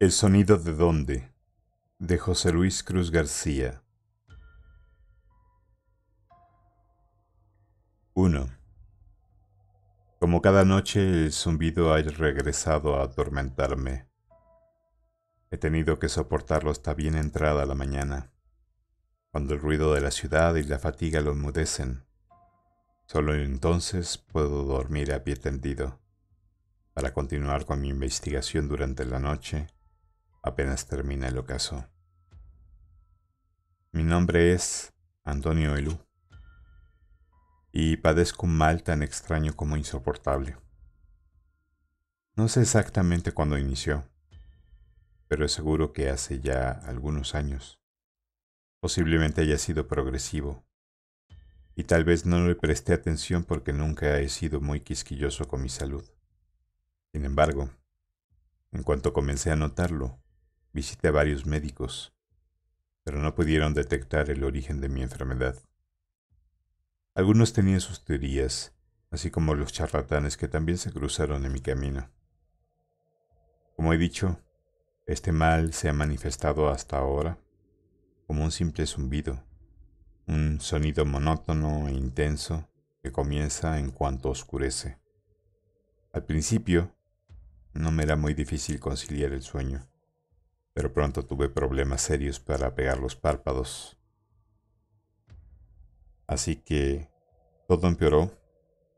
El sonido de dónde de José Luis Cruz García 1. Como cada noche el zumbido ha regresado a atormentarme. He tenido que soportarlo hasta bien entrada la mañana, cuando el ruido de la ciudad y la fatiga lo enmudecen. Solo entonces puedo dormir a pie tendido. Para continuar con mi investigación durante la noche, apenas termina el ocaso. Mi nombre es Antonio Elú y padezco un mal tan extraño como insoportable. No sé exactamente cuándo inició, pero es seguro que hace ya algunos años. Posiblemente haya sido progresivo, y tal vez no le presté atención porque nunca he sido muy quisquilloso con mi salud. Sin embargo, en cuanto comencé a notarlo, Visité a varios médicos, pero no pudieron detectar el origen de mi enfermedad. Algunos tenían sus teorías, así como los charlatanes que también se cruzaron en mi camino. Como he dicho, este mal se ha manifestado hasta ahora como un simple zumbido, un sonido monótono e intenso que comienza en cuanto oscurece. Al principio, no me era muy difícil conciliar el sueño pero pronto tuve problemas serios para pegar los párpados. Así que todo empeoró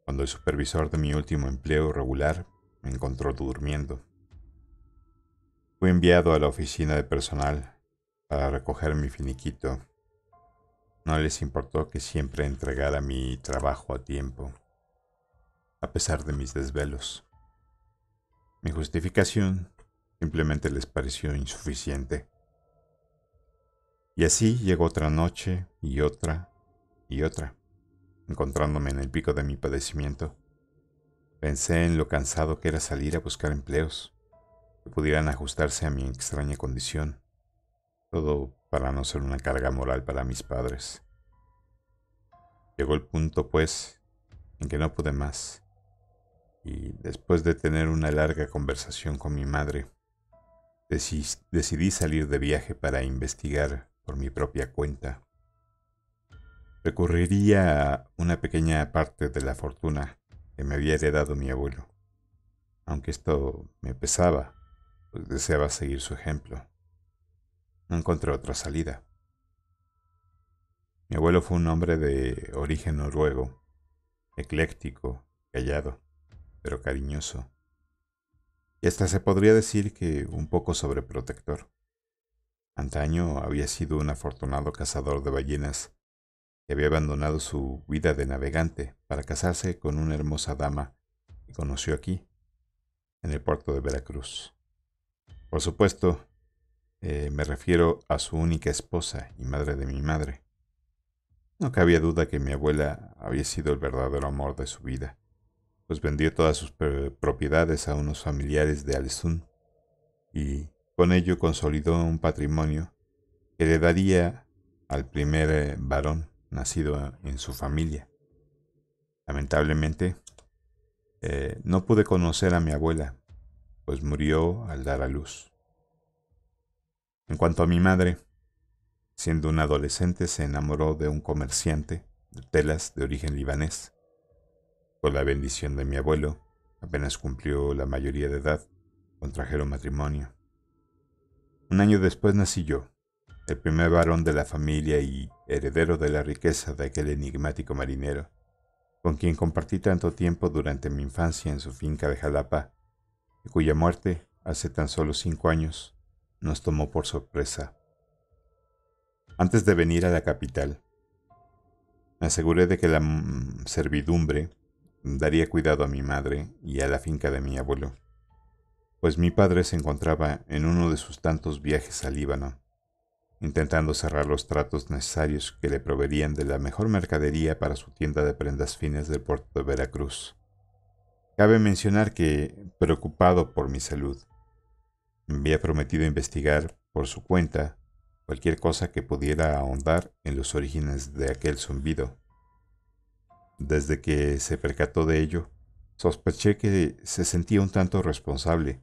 cuando el supervisor de mi último empleo regular me encontró durmiendo. Fui enviado a la oficina de personal para recoger mi finiquito. No les importó que siempre entregara mi trabajo a tiempo, a pesar de mis desvelos. Mi justificación simplemente les pareció insuficiente. Y así llegó otra noche y otra y otra, encontrándome en el pico de mi padecimiento. Pensé en lo cansado que era salir a buscar empleos, que pudieran ajustarse a mi extraña condición, todo para no ser una carga moral para mis padres. Llegó el punto, pues, en que no pude más, y después de tener una larga conversación con mi madre, decidí salir de viaje para investigar por mi propia cuenta. Recurriría a una pequeña parte de la fortuna que me había heredado mi abuelo. Aunque esto me pesaba, pues deseaba seguir su ejemplo. No encontré otra salida. Mi abuelo fue un hombre de origen noruego, ecléctico, callado, pero cariñoso y hasta se podría decir que un poco sobreprotector. Antaño había sido un afortunado cazador de ballenas que había abandonado su vida de navegante para casarse con una hermosa dama que conoció aquí, en el puerto de Veracruz. Por supuesto, eh, me refiero a su única esposa y madre de mi madre. No cabía duda que mi abuela había sido el verdadero amor de su vida pues vendió todas sus propiedades a unos familiares de Alzun y con ello consolidó un patrimonio que le daría al primer eh, varón nacido eh, en su familia. Lamentablemente, eh, no pude conocer a mi abuela, pues murió al dar a luz. En cuanto a mi madre, siendo una adolescente se enamoró de un comerciante de telas de origen libanés, con la bendición de mi abuelo, apenas cumplió la mayoría de edad, contrajeron matrimonio. Un año después nací yo, el primer varón de la familia y heredero de la riqueza de aquel enigmático marinero, con quien compartí tanto tiempo durante mi infancia en su finca de Jalapa, y cuya muerte, hace tan solo cinco años, nos tomó por sorpresa. Antes de venir a la capital, me aseguré de que la mm, servidumbre daría cuidado a mi madre y a la finca de mi abuelo, pues mi padre se encontraba en uno de sus tantos viajes al Líbano, intentando cerrar los tratos necesarios que le proveerían de la mejor mercadería para su tienda de prendas finas del puerto de Veracruz. Cabe mencionar que, preocupado por mi salud, me había prometido investigar por su cuenta cualquier cosa que pudiera ahondar en los orígenes de aquel zumbido desde que se percató de ello, sospeché que se sentía un tanto responsable,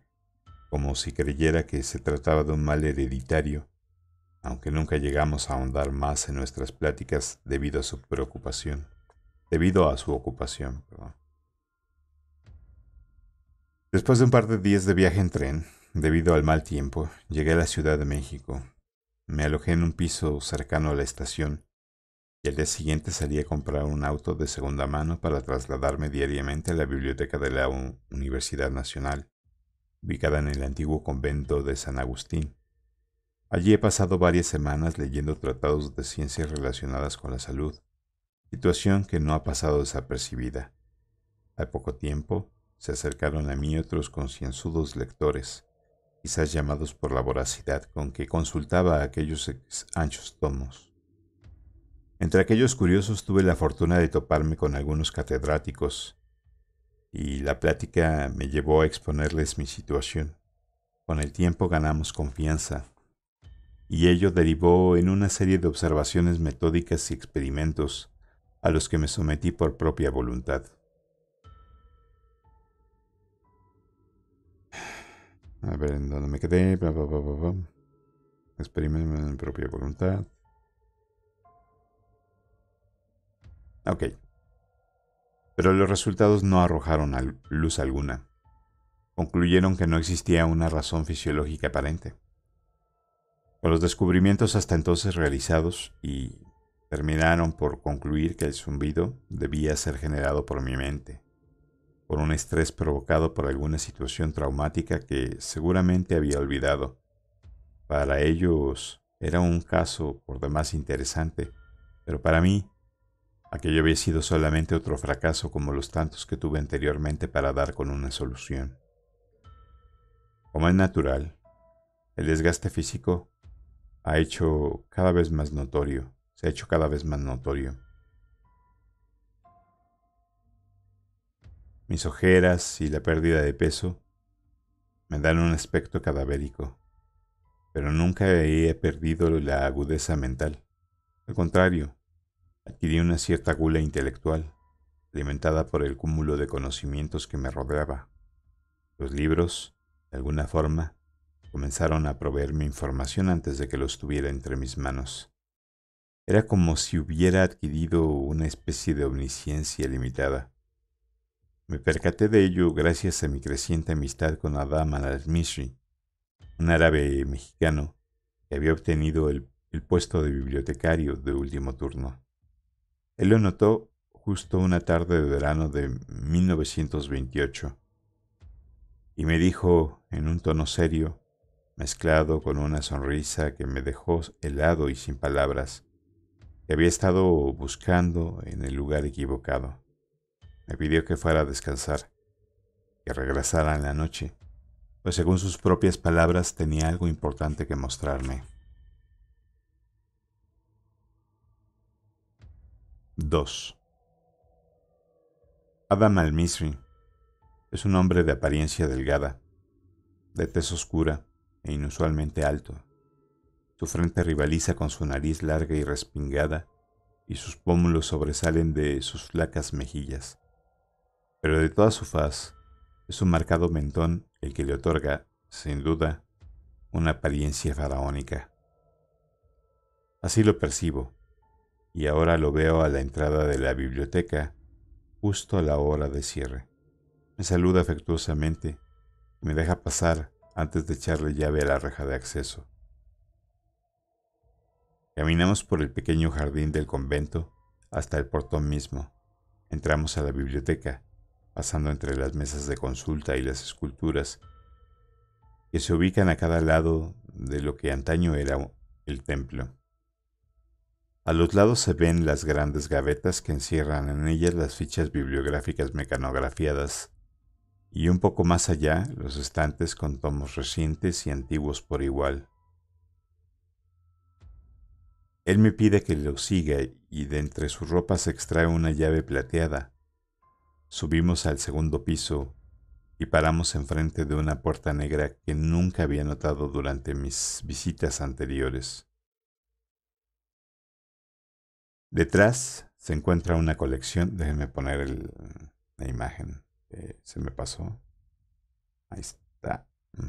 como si creyera que se trataba de un mal hereditario, aunque nunca llegamos a ahondar más en nuestras pláticas debido a su preocupación, debido a su ocupación. Después de un par de días de viaje en tren, debido al mal tiempo, llegué a la Ciudad de México. Me alojé en un piso cercano a la estación y al día siguiente salí a comprar un auto de segunda mano para trasladarme diariamente a la biblioteca de la Universidad Nacional, ubicada en el antiguo convento de San Agustín. Allí he pasado varias semanas leyendo tratados de ciencias relacionadas con la salud, situación que no ha pasado desapercibida. Al poco tiempo, se acercaron a mí otros concienzudos lectores, quizás llamados por la voracidad con que consultaba aquellos anchos tomos. Entre aquellos curiosos tuve la fortuna de toparme con algunos catedráticos y la plática me llevó a exponerles mi situación. Con el tiempo ganamos confianza y ello derivó en una serie de observaciones metódicas y experimentos a los que me sometí por propia voluntad. A ver, dónde me quedé. en propia voluntad. Ok. Pero los resultados no arrojaron luz alguna. Concluyeron que no existía una razón fisiológica aparente. Con los descubrimientos hasta entonces realizados y terminaron por concluir que el zumbido debía ser generado por mi mente, por un estrés provocado por alguna situación traumática que seguramente había olvidado. Para ellos era un caso por demás interesante, pero para mí Aquello había sido solamente otro fracaso como los tantos que tuve anteriormente para dar con una solución. Como es natural, el desgaste físico ha hecho cada vez más notorio, se ha hecho cada vez más notorio. Mis ojeras y la pérdida de peso me dan un aspecto cadavérico, pero nunca he perdido la agudeza mental. Al contrario, adquirí una cierta gula intelectual, alimentada por el cúmulo de conocimientos que me rodeaba. Los libros, de alguna forma, comenzaron a proveerme información antes de que los tuviera entre mis manos. Era como si hubiera adquirido una especie de omnisciencia limitada. Me percaté de ello gracias a mi creciente amistad con Adam al misri un árabe mexicano que había obtenido el puesto de bibliotecario de último turno. Él lo notó justo una tarde de verano de 1928 y me dijo en un tono serio, mezclado con una sonrisa que me dejó helado y sin palabras, que había estado buscando en el lugar equivocado. Me pidió que fuera a descansar, que regresara en la noche, pues según sus propias palabras tenía algo importante que mostrarme. 2. Adam al-Misri es un hombre de apariencia delgada, de tez oscura e inusualmente alto. Su frente rivaliza con su nariz larga y respingada, y sus pómulos sobresalen de sus flacas mejillas. Pero de toda su faz, es un marcado mentón el que le otorga, sin duda, una apariencia faraónica. Así lo percibo, y ahora lo veo a la entrada de la biblioteca, justo a la hora de cierre. Me saluda afectuosamente y me deja pasar antes de echarle llave a la reja de acceso. Caminamos por el pequeño jardín del convento hasta el portón mismo. Entramos a la biblioteca, pasando entre las mesas de consulta y las esculturas, que se ubican a cada lado de lo que antaño era el templo. A los lados se ven las grandes gavetas que encierran en ellas las fichas bibliográficas mecanografiadas y un poco más allá los estantes con tomos recientes y antiguos por igual. Él me pide que lo siga y de entre sus ropas se extrae una llave plateada. Subimos al segundo piso y paramos enfrente de una puerta negra que nunca había notado durante mis visitas anteriores. Detrás se encuentra una colección. Déjenme poner la imagen se me pasó. Ahí está. Mm,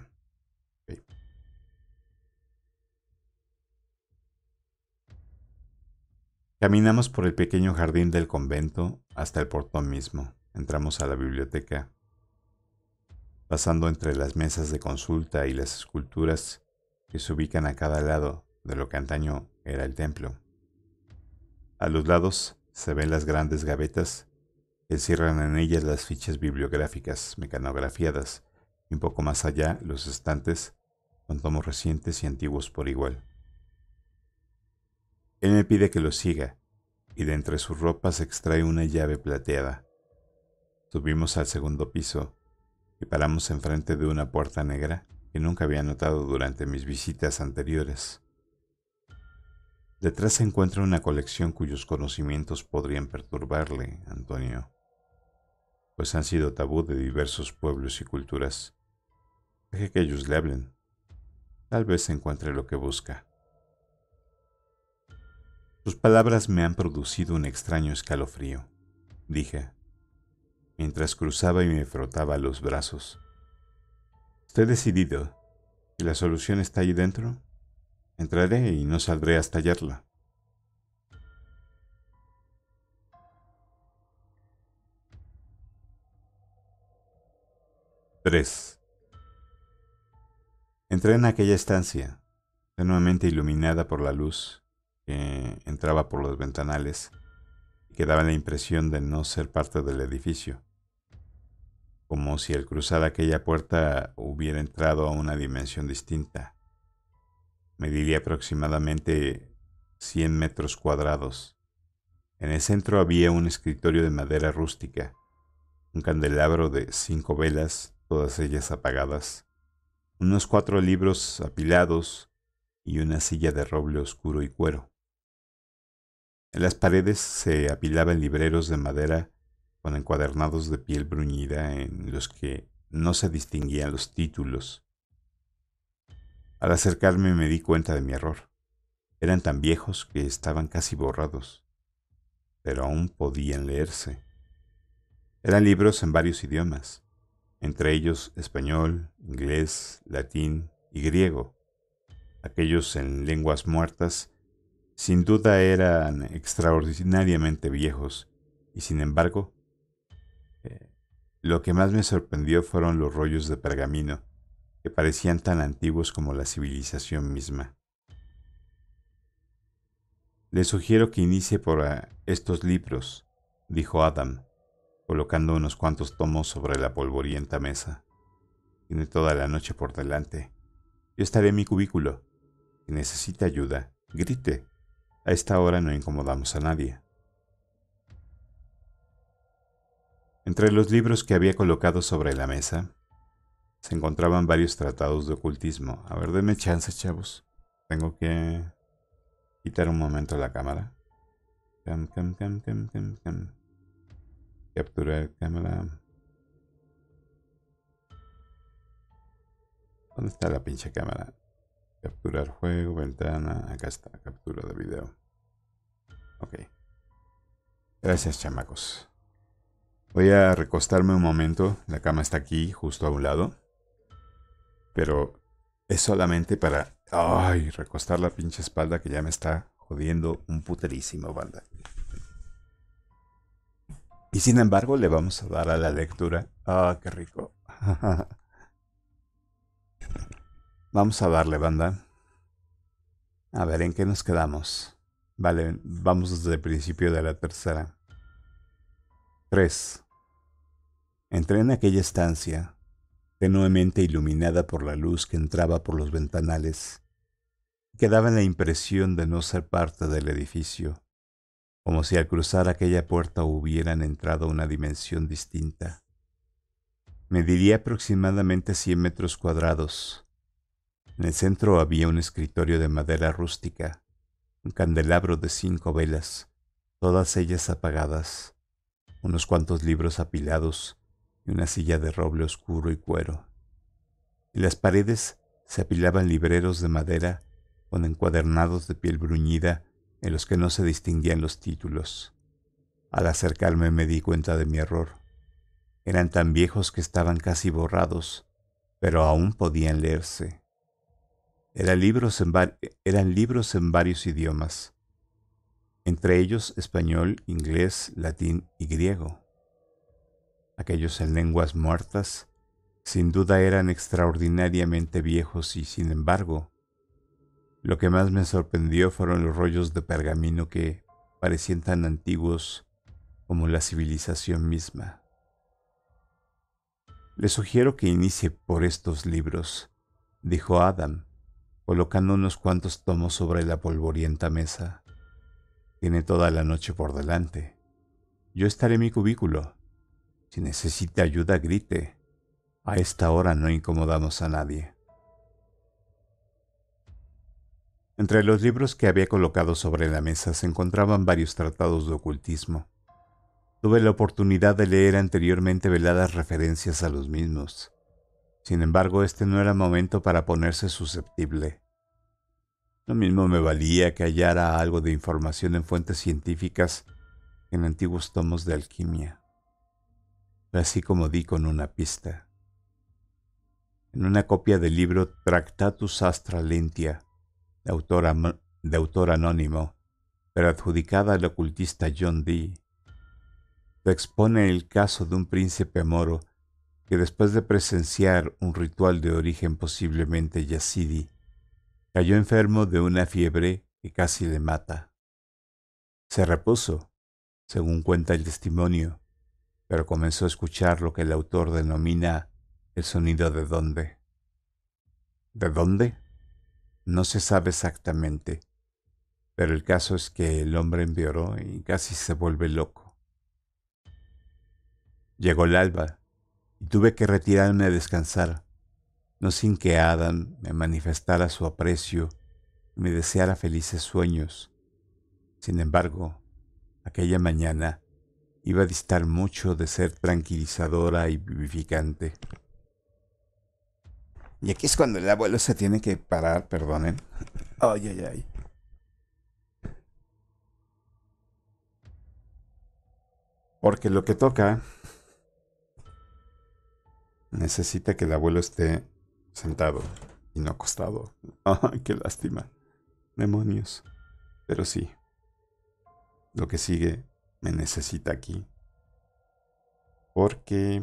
Caminamos por el pequeño jardín del convento hasta el portón mismo. Entramos a la biblioteca. Pasando entre las mesas de consulta y las esculturas que se ubican a cada lado de lo que antaño era el templo. A los lados se ven las grandes gavetas que cierran en ellas las fichas bibliográficas mecanografiadas y un poco más allá los estantes con tomos recientes y antiguos por igual. Él me pide que lo siga y de entre sus ropas extrae una llave plateada. Subimos al segundo piso y paramos enfrente de una puerta negra que nunca había notado durante mis visitas anteriores. Detrás se encuentra una colección cuyos conocimientos podrían perturbarle, Antonio, pues han sido tabú de diversos pueblos y culturas. Deje que ellos le hablen. Tal vez encuentre lo que busca. Sus palabras me han producido un extraño escalofrío, dije, mientras cruzaba y me frotaba los brazos. Estoy decidido. ¿Y la solución está ahí dentro, Entraré y no saldré hasta hallarla. —3. Entré en aquella estancia, nuevamente iluminada por la luz que entraba por los ventanales y que daba la impresión de no ser parte del edificio, como si al cruzar aquella puerta hubiera entrado a una dimensión distinta Mediría aproximadamente 100 metros cuadrados. En el centro había un escritorio de madera rústica, un candelabro de cinco velas, todas ellas apagadas, unos cuatro libros apilados y una silla de roble oscuro y cuero. En las paredes se apilaban libreros de madera con encuadernados de piel bruñida en los que no se distinguían los títulos, al acercarme me di cuenta de mi error. Eran tan viejos que estaban casi borrados, pero aún podían leerse. Eran libros en varios idiomas, entre ellos español, inglés, latín y griego. Aquellos en lenguas muertas sin duda eran extraordinariamente viejos y sin embargo, eh, lo que más me sorprendió fueron los rollos de pergamino que parecían tan antiguos como la civilización misma. Le sugiero que inicie por ah, estos libros, dijo Adam, colocando unos cuantos tomos sobre la polvorienta mesa. Tiene toda la noche por delante. Yo estaré en mi cubículo. Si necesita ayuda, grite. A esta hora no incomodamos a nadie. Entre los libros que había colocado sobre la mesa, se encontraban varios tratados de ocultismo. A ver, denme chance, chavos. Tengo que quitar un momento la cámara. Cam, cam, cam, cam, cam, cam. Capturar cámara. ¿Dónde está la pinche cámara? Capturar juego, ventana. Acá está, captura de video. Ok. Gracias, chamacos. Voy a recostarme un momento. La cama está aquí, justo a un lado pero es solamente para, ay, recostar la pinche espalda que ya me está jodiendo un puterísimo, banda. Y sin embargo le vamos a dar a la lectura. Ah, qué rico. vamos a darle, banda. A ver, ¿en qué nos quedamos? Vale, vamos desde el principio de la tercera. 3. Entré en aquella estancia, tenuemente iluminada por la luz que entraba por los ventanales, que daba la impresión de no ser parte del edificio, como si al cruzar aquella puerta hubieran entrado a una dimensión distinta. Mediría aproximadamente 100 metros cuadrados. En el centro había un escritorio de madera rústica, un candelabro de cinco velas, todas ellas apagadas, unos cuantos libros apilados una silla de roble oscuro y cuero. En las paredes se apilaban libreros de madera con encuadernados de piel bruñida en los que no se distinguían los títulos. Al acercarme me di cuenta de mi error. Eran tan viejos que estaban casi borrados, pero aún podían leerse. libros eran libros en varios idiomas, entre ellos español, inglés, latín y griego. Aquellos en lenguas muertas sin duda eran extraordinariamente viejos y sin embargo, lo que más me sorprendió fueron los rollos de pergamino que parecían tan antiguos como la civilización misma. Le sugiero que inicie por estos libros, dijo Adam, colocando unos cuantos tomos sobre la polvorienta mesa. Tiene toda la noche por delante. Yo estaré en mi cubículo si necesita ayuda, grite. A esta hora no incomodamos a nadie. Entre los libros que había colocado sobre la mesa se encontraban varios tratados de ocultismo. Tuve la oportunidad de leer anteriormente veladas referencias a los mismos. Sin embargo, este no era momento para ponerse susceptible. Lo mismo me valía que hallara algo de información en fuentes científicas en antiguos tomos de alquimia así como di con una pista. En una copia del libro Tractatus Astra Lentia, de autor, anónimo, pero adjudicada al ocultista John Dee, se expone el caso de un príncipe moro que después de presenciar un ritual de origen posiblemente yacidi, cayó enfermo de una fiebre que casi le mata. Se repuso, según cuenta el testimonio, pero comenzó a escuchar lo que el autor denomina el sonido de dónde. ¿De dónde? No se sabe exactamente, pero el caso es que el hombre empeoró y casi se vuelve loco. Llegó el alba y tuve que retirarme a descansar, no sin que Adam me manifestara su aprecio y me deseara felices sueños. Sin embargo, aquella mañana iba a distar mucho de ser tranquilizadora y vivificante. Y aquí es cuando el abuelo se tiene que parar, perdonen. Ay, ay, ay. Porque lo que toca necesita que el abuelo esté sentado y no acostado. qué lástima. Demonios. Pero sí. Lo que sigue me necesita aquí. Porque...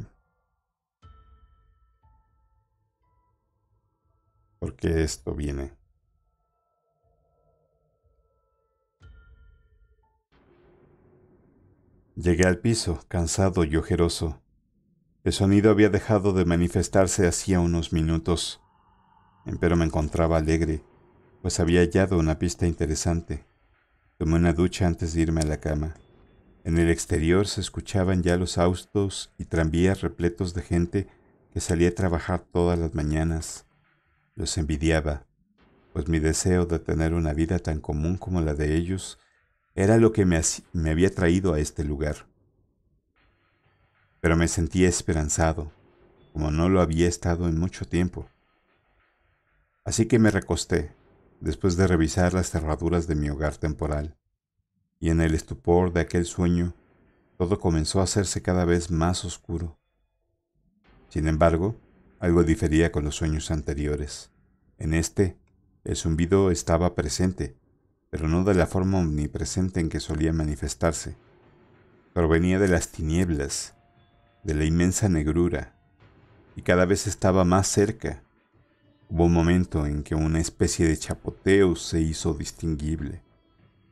Porque esto viene. Llegué al piso, cansado y ojeroso. El sonido había dejado de manifestarse hacía unos minutos, pero me encontraba alegre, pues había hallado una pista interesante. Tomé una ducha antes de irme a la cama. En el exterior se escuchaban ya los autos y tranvías repletos de gente que salía a trabajar todas las mañanas. Los envidiaba, pues mi deseo de tener una vida tan común como la de ellos era lo que me, me había traído a este lugar. Pero me sentía esperanzado, como no lo había estado en mucho tiempo. Así que me recosté, después de revisar las cerraduras de mi hogar temporal y en el estupor de aquel sueño todo comenzó a hacerse cada vez más oscuro. Sin embargo, algo difería con los sueños anteriores. En este, el zumbido estaba presente, pero no de la forma omnipresente en que solía manifestarse. Provenía de las tinieblas, de la inmensa negrura, y cada vez estaba más cerca. Hubo un momento en que una especie de chapoteo se hizo distinguible.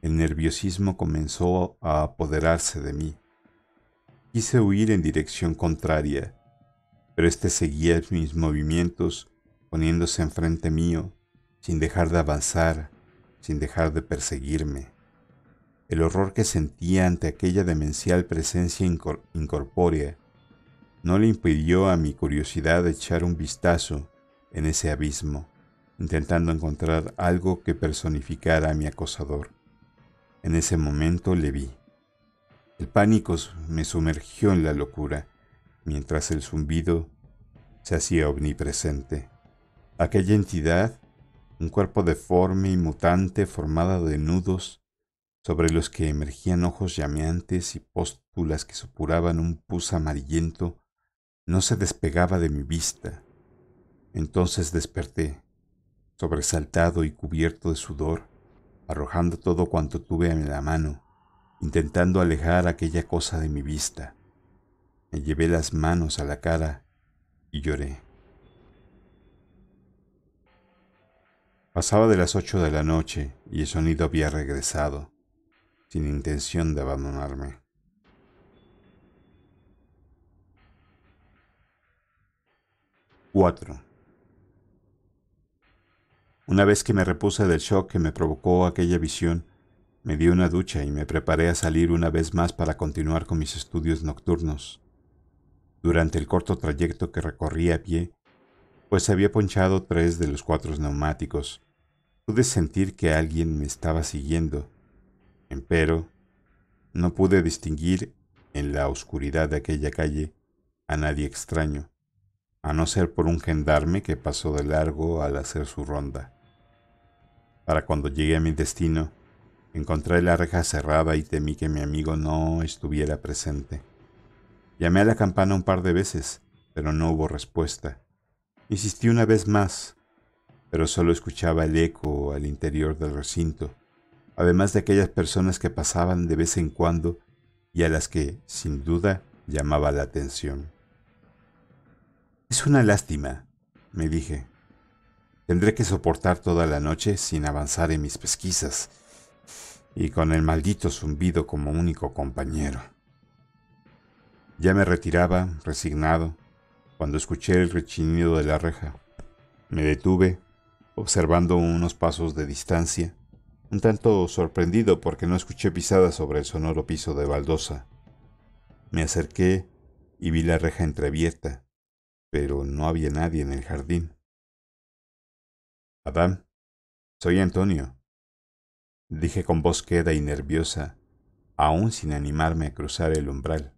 El nerviosismo comenzó a apoderarse de mí. Quise huir en dirección contraria, pero este seguía mis movimientos, poniéndose enfrente mío, sin dejar de avanzar, sin dejar de perseguirme. El horror que sentía ante aquella demencial presencia incorpórea no le impidió a mi curiosidad echar un vistazo en ese abismo, intentando encontrar algo que personificara a mi acosador. En ese momento le vi. El pánico me sumergió en la locura, mientras el zumbido se hacía omnipresente. Aquella entidad, un cuerpo deforme y mutante formado de nudos, sobre los que emergían ojos llameantes y póstulas que supuraban un pus amarillento, no se despegaba de mi vista. Entonces desperté, sobresaltado y cubierto de sudor, arrojando todo cuanto tuve en la mano, intentando alejar aquella cosa de mi vista. Me llevé las manos a la cara y lloré. Pasaba de las ocho de la noche y el sonido había regresado, sin intención de abandonarme. Cuatro. Una vez que me repuse del shock que me provocó aquella visión, me di una ducha y me preparé a salir una vez más para continuar con mis estudios nocturnos. Durante el corto trayecto que recorrí a pie, pues había ponchado tres de los cuatro neumáticos, pude sentir que alguien me estaba siguiendo. Empero, no pude distinguir en la oscuridad de aquella calle a nadie extraño, a no ser por un gendarme que pasó de largo al hacer su ronda. Para cuando llegué a mi destino, encontré la reja cerrada y temí que mi amigo no estuviera presente. Llamé a la campana un par de veces, pero no hubo respuesta. Insistí una vez más, pero solo escuchaba el eco al interior del recinto, además de aquellas personas que pasaban de vez en cuando y a las que, sin duda, llamaba la atención. Es una lástima, me dije. Tendré que soportar toda la noche sin avanzar en mis pesquisas y con el maldito zumbido como único compañero. Ya me retiraba, resignado, cuando escuché el rechinido de la reja. Me detuve, observando unos pasos de distancia, un tanto sorprendido porque no escuché pisadas sobre el sonoro piso de baldosa. Me acerqué y vi la reja entreabierta, pero no había nadie en el jardín. «Adam, soy Antonio, dije con voz queda y nerviosa, aún sin animarme a cruzar el umbral.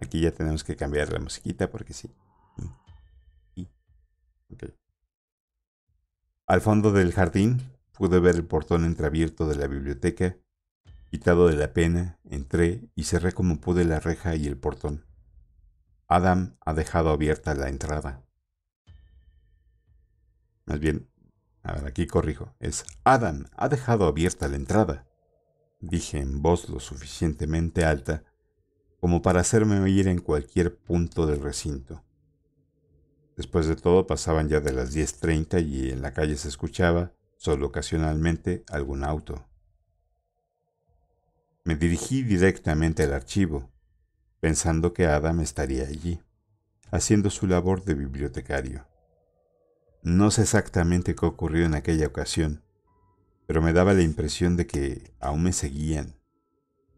Aquí ya tenemos que cambiar la musiquita porque sí. Al fondo del jardín pude ver el portón entreabierto de la biblioteca. Quitado de la pena, entré y cerré como pude la reja y el portón. Adam ha dejado abierta la entrada. Más bien, a ver, aquí corrijo. Es Adam ha dejado abierta la entrada. Dije en voz lo suficientemente alta como para hacerme oír en cualquier punto del recinto. Después de todo pasaban ya de las 10.30 y en la calle se escuchaba, solo ocasionalmente, algún auto. Me dirigí directamente al archivo, pensando que Adam estaría allí, haciendo su labor de bibliotecario. No sé exactamente qué ocurrió en aquella ocasión, pero me daba la impresión de que aún me seguían,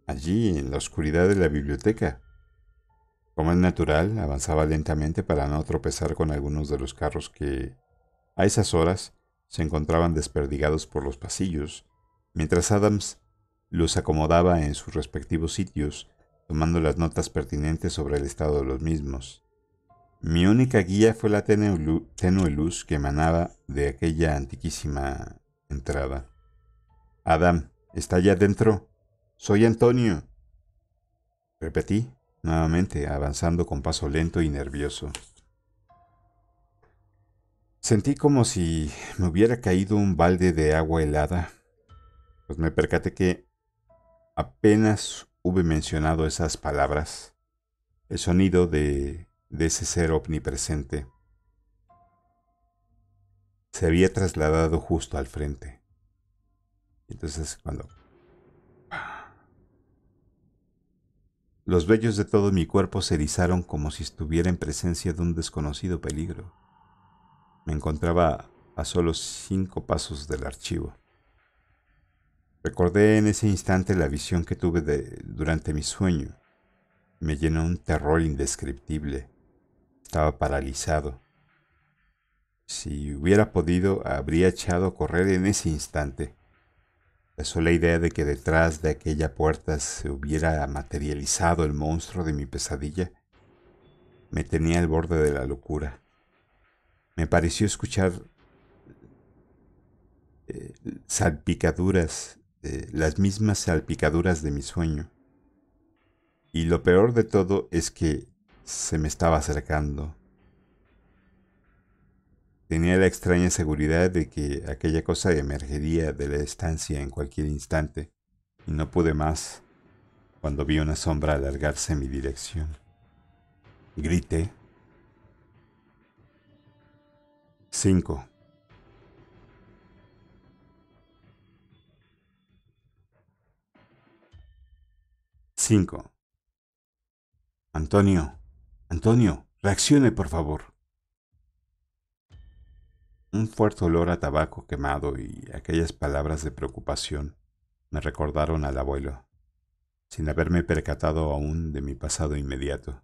allí en la oscuridad de la biblioteca. Como es natural, avanzaba lentamente para no tropezar con algunos de los carros que, a esas horas, se encontraban desperdigados por los pasillos, mientras Adams los acomodaba en sus respectivos sitios, tomando las notas pertinentes sobre el estado de los mismos. Mi única guía fue la tenue luz que emanaba de aquella antiquísima entrada. Adam, está allá adentro. Soy Antonio. Repetí nuevamente, avanzando con paso lento y nervioso. Sentí como si me hubiera caído un balde de agua helada, pues me percaté que apenas hube mencionado esas palabras, el sonido de de ese ser omnipresente, se había trasladado justo al frente. Entonces cuando... Los vellos de todo mi cuerpo se erizaron como si estuviera en presencia de un desconocido peligro. Me encontraba a solo cinco pasos del archivo. Recordé en ese instante la visión que tuve de, durante mi sueño. Me llenó un terror indescriptible. Estaba paralizado. Si hubiera podido, habría echado a correr en ese instante. La sola idea de que detrás de aquella puerta se hubiera materializado el monstruo de mi pesadilla me tenía al borde de la locura. Me pareció escuchar eh, salpicaduras, eh, las mismas salpicaduras de mi sueño. Y lo peor de todo es que se me estaba acercando. Tenía la extraña seguridad de que aquella cosa emergería de la estancia en cualquier instante, y no pude más cuando vi una sombra alargarse en mi dirección. Grité. 5. Cinco. Antonio. Antonio, reaccione, por favor. Un fuerte olor a tabaco quemado y aquellas palabras de preocupación me recordaron al abuelo, sin haberme percatado aún de mi pasado inmediato.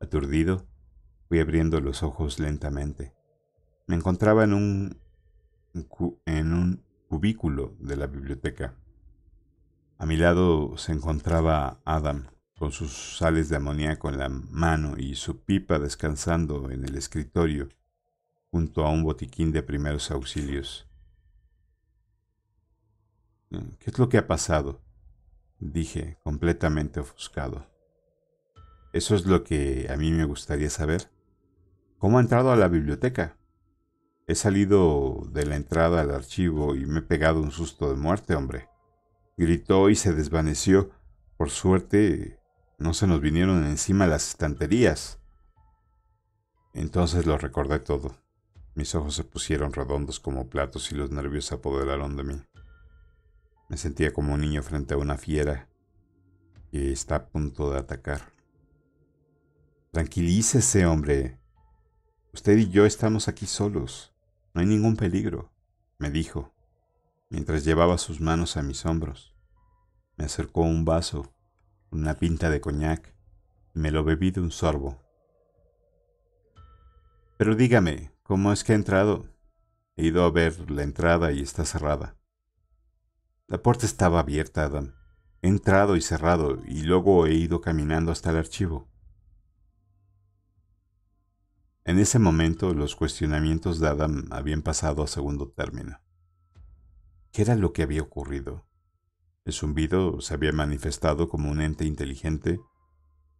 Aturdido, fui abriendo los ojos lentamente. Me encontraba en un, en un cubículo de la biblioteca. A mi lado se encontraba Adam, con sus sales de amoníaco en la mano y su pipa descansando en el escritorio junto a un botiquín de primeros auxilios. ¿Qué es lo que ha pasado? dije, completamente ofuscado. Eso es lo que a mí me gustaría saber. ¿Cómo ha entrado a la biblioteca? He salido de la entrada al archivo y me he pegado un susto de muerte, hombre. Gritó y se desvaneció. Por suerte, no se nos vinieron encima las estanterías. Entonces lo recordé todo. Mis ojos se pusieron redondos como platos y los nervios se apoderaron de mí. Me sentía como un niño frente a una fiera que está a punto de atacar. Tranquilícese, hombre. Usted y yo estamos aquí solos. No hay ningún peligro, me dijo, mientras llevaba sus manos a mis hombros. Me acercó un vaso una pinta de coñac y me lo bebí de un sorbo. Pero dígame, ¿cómo es que ha entrado? He ido a ver la entrada y está cerrada. La puerta estaba abierta, Adam. He entrado y cerrado y luego he ido caminando hasta el archivo. En ese momento los cuestionamientos de Adam habían pasado a segundo término. ¿Qué era lo que había ocurrido? El zumbido se había manifestado como un ente inteligente,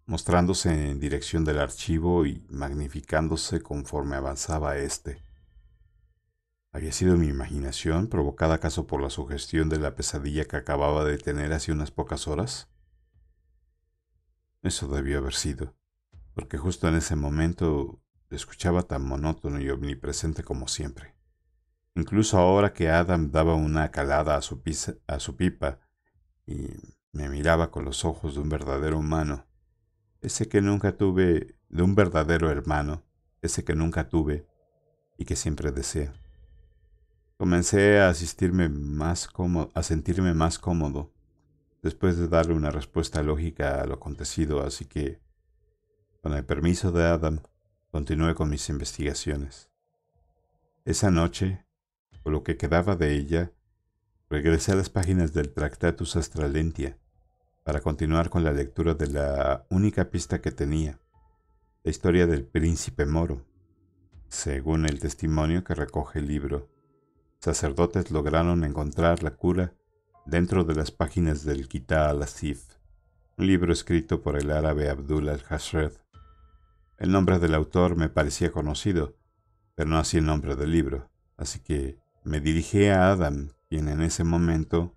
mostrándose en dirección del archivo y magnificándose conforme avanzaba éste. Había sido mi imaginación, provocada acaso por la sugestión de la pesadilla que acababa de tener hace unas pocas horas. Eso debió haber sido, porque justo en ese momento escuchaba tan monótono y omnipresente como siempre. Incluso ahora que Adam daba una calada a su pipa y me miraba con los ojos de un verdadero humano, ese que nunca tuve, de un verdadero hermano, ese que nunca tuve y que siempre desea. Comencé a, asistirme más a sentirme más cómodo después de darle una respuesta lógica a lo acontecido, así que, con el permiso de Adam, continué con mis investigaciones. Esa noche, o lo que quedaba de ella, Regresé a las páginas del Tractatus Astralentia para continuar con la lectura de la única pista que tenía, la historia del príncipe moro. Según el testimonio que recoge el libro, sacerdotes lograron encontrar la cura dentro de las páginas del Kita' al-Asif, un libro escrito por el árabe Abdul al-Hashred. El nombre del autor me parecía conocido, pero no así el nombre del libro, así que me dirigí a Adam, y en ese momento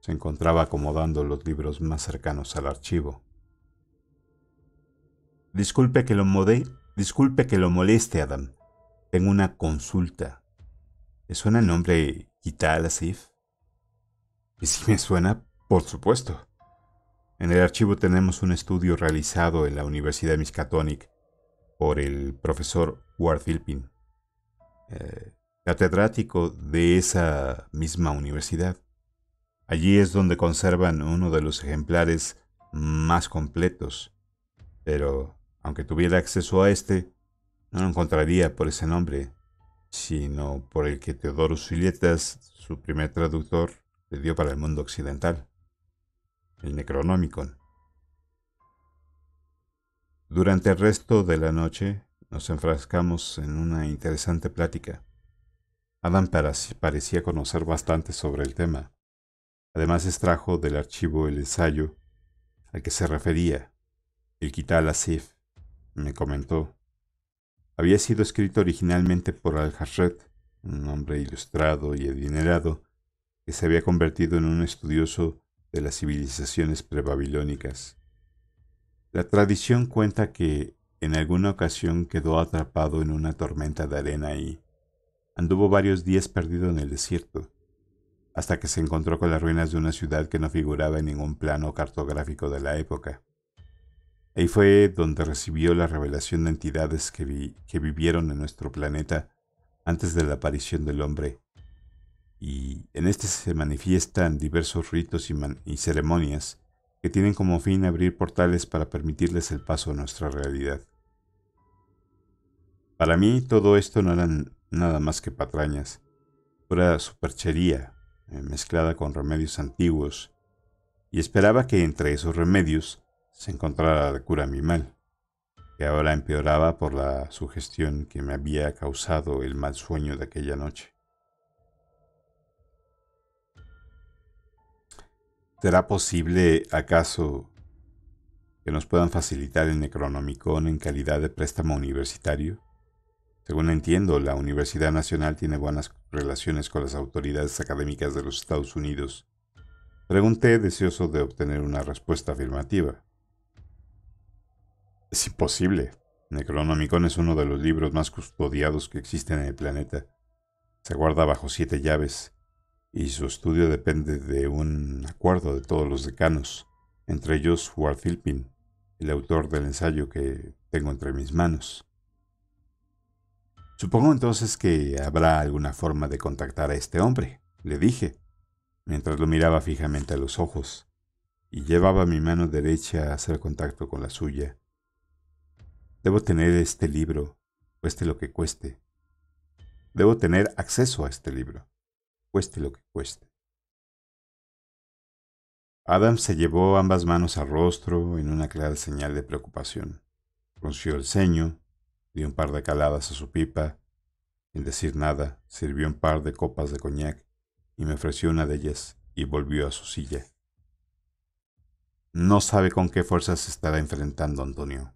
se encontraba acomodando los libros más cercanos al archivo. Disculpe que lo, Disculpe que lo moleste, Adam. Tengo una consulta. ¿Le suena el nombre Gital Y si me suena, por supuesto. En el archivo tenemos un estudio realizado en la Universidad Miskatonic por el profesor Ward Philpin. Eh, catedrático de esa misma universidad. Allí es donde conservan uno de los ejemplares más completos, pero aunque tuviera acceso a este, no lo encontraría por ese nombre, sino por el que Teodoro Silietas, su primer traductor, le dio para el mundo occidental, el Necronomicon. Durante el resto de la noche nos enfrascamos en una interesante plática. Adam parecía conocer bastante sobre el tema. Además extrajo del archivo el ensayo al que se refería. El Kital Asif me comentó. Había sido escrito originalmente por al hashret un hombre ilustrado y adinerado que se había convertido en un estudioso de las civilizaciones prebabilónicas. La tradición cuenta que en alguna ocasión quedó atrapado en una tormenta de arena y, Anduvo varios días perdido en el desierto, hasta que se encontró con las ruinas de una ciudad que no figuraba en ningún plano cartográfico de la época. Ahí fue donde recibió la revelación de entidades que, vivieron en nuestro planeta antes de la aparición del hombre. Y en este se manifiestan diversos ritos y, y ceremonias que tienen como fin abrir portales para permitirles el paso a nuestra realidad. Para mí todo esto no eran nada más que patrañas, pura superchería eh, mezclada con remedios antiguos, y esperaba que entre esos remedios se encontrara la cura a mi mal, que ahora empeoraba por la sugestión que me había causado el mal sueño de aquella noche. ¿Será posible, acaso, que nos puedan facilitar el Necronomicon en calidad de préstamo universitario? Según entiendo, la Universidad Nacional tiene buenas relaciones con las autoridades académicas de los Estados Unidos. Pregunté deseoso de obtener una respuesta afirmativa. Es imposible. Necronomicon es uno de los libros más custodiados que existen en el planeta. Se guarda bajo siete llaves, y su estudio depende de un acuerdo de todos los decanos, entre ellos Ward Philpin, el autor del ensayo que tengo entre mis manos. Supongo entonces que habrá alguna forma de contactar a este hombre, le dije, mientras lo miraba fijamente a los ojos, y llevaba mi mano derecha a hacer contacto con la suya. Debo tener este libro, cueste lo que cueste. Debo tener acceso a este libro, cueste lo que cueste. Adam se llevó ambas manos al rostro en una clara señal de preocupación. Conció el ceño dio un par de caladas a su pipa. Sin decir nada, sirvió un par de copas de coñac y me ofreció una de ellas y volvió a su silla. No sabe con qué fuerzas se estará enfrentando Antonio.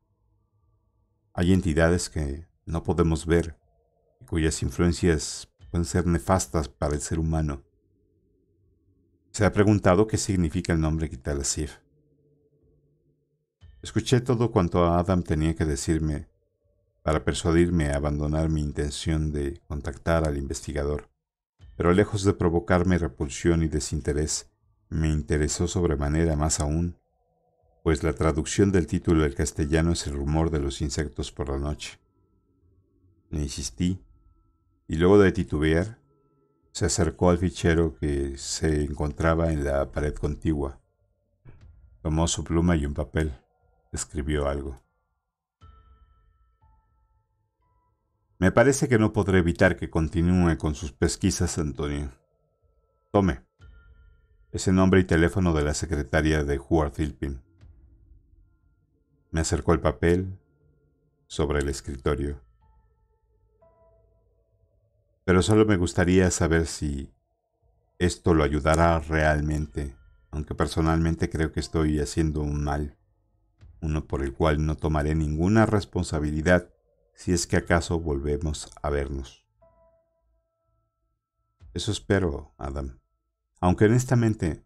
Hay entidades que no podemos ver y cuyas influencias pueden ser nefastas para el ser humano. Se ha preguntado qué significa el nombre Gitalasif. Escuché todo cuanto Adam tenía que decirme para persuadirme a abandonar mi intención de contactar al investigador. Pero lejos de provocarme repulsión y desinterés, me interesó sobremanera más aún, pues la traducción del título del castellano es el rumor de los insectos por la noche. Le insistí, y luego de titubear, se acercó al fichero que se encontraba en la pared contigua. Tomó su pluma y un papel. Escribió algo. Me parece que no podré evitar que continúe con sus pesquisas, Antonio. Tome. Ese nombre y teléfono de la secretaria de Howard Philpin. Me acercó el papel sobre el escritorio. Pero solo me gustaría saber si esto lo ayudará realmente, aunque personalmente creo que estoy haciendo un mal, uno por el cual no tomaré ninguna responsabilidad si es que acaso volvemos a vernos. Eso espero, Adam. Aunque honestamente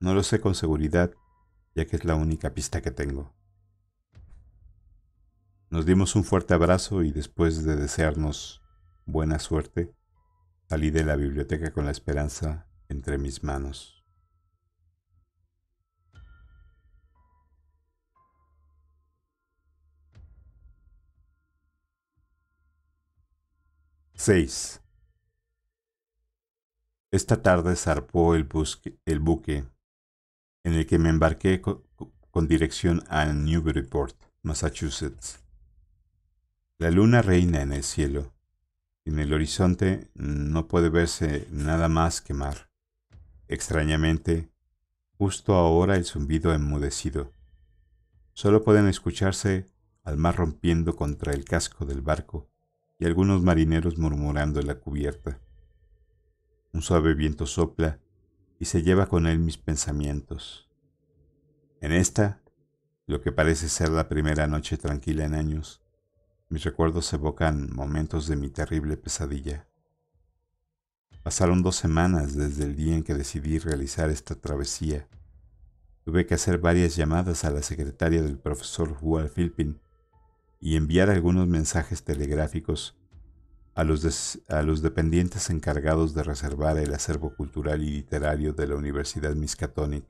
no lo sé con seguridad, ya que es la única pista que tengo. Nos dimos un fuerte abrazo y después de desearnos buena suerte, salí de la biblioteca con la esperanza entre mis manos. 6. Esta tarde zarpó el, buque en el que me embarqué con, dirección a Newburyport, Massachusetts. La luna reina en el cielo. En el horizonte no puede verse nada más que mar. Extrañamente, justo ahora el zumbido enmudecido. Solo pueden escucharse al mar rompiendo contra el casco del barco y algunos marineros murmurando en la cubierta. Un suave viento sopla y se lleva con él mis pensamientos. En esta, lo que parece ser la primera noche tranquila en años, mis recuerdos evocan momentos de mi terrible pesadilla. Pasaron dos semanas desde el día en que decidí realizar esta travesía. Tuve que hacer varias llamadas a la secretaria del profesor Juan Philpin y enviar algunos mensajes telegráficos a los, a los dependientes encargados de reservar el acervo cultural y literario de la Universidad Miskatonic.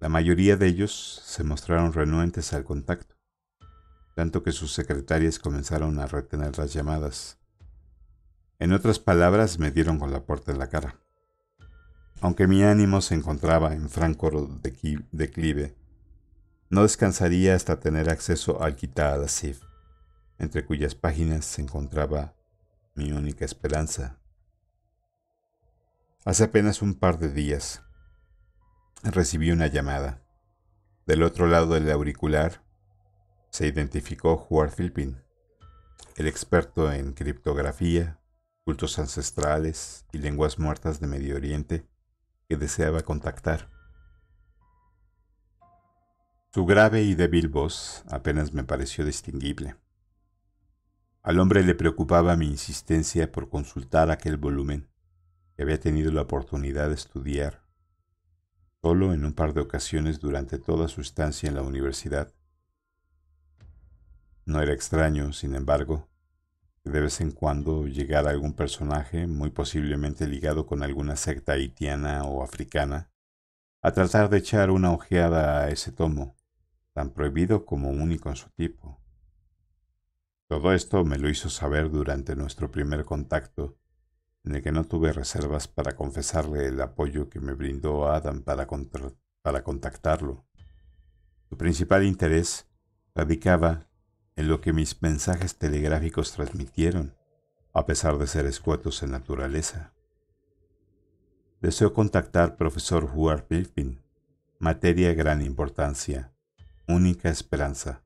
La mayoría de ellos se mostraron renuentes al contacto, tanto que sus secretarias comenzaron a retener las llamadas. En otras palabras, me dieron con la puerta en la cara. Aunque mi ánimo se encontraba en franco declive, no descansaría hasta tener acceso al Kitab al-Asif, entre cuyas páginas se encontraba mi única esperanza. Hace apenas un par de días recibí una llamada. Del otro lado del auricular se identificó Juar Philippin, el experto en criptografía, cultos ancestrales y lenguas muertas de Medio Oriente que deseaba contactar. Su grave y débil voz apenas me pareció distinguible. Al hombre le preocupaba mi insistencia por consultar aquel volumen que había tenido la oportunidad de estudiar solo en un par de ocasiones durante toda su estancia en la universidad. No era extraño, sin embargo, que de vez en cuando llegara algún personaje, muy posiblemente ligado con alguna secta haitiana o africana, a tratar de echar una ojeada a ese tomo, tan prohibido como único en su tipo. Todo esto me lo hizo saber durante nuestro primer contacto, en el que no tuve reservas para confesarle el apoyo que me brindó Adam para, contactarlo. Su principal interés radicaba en lo que mis mensajes telegráficos transmitieron, a pesar de ser escuetos en naturaleza. Deseo contactar profesor Howard Pilpin, materia de gran importancia, única esperanza.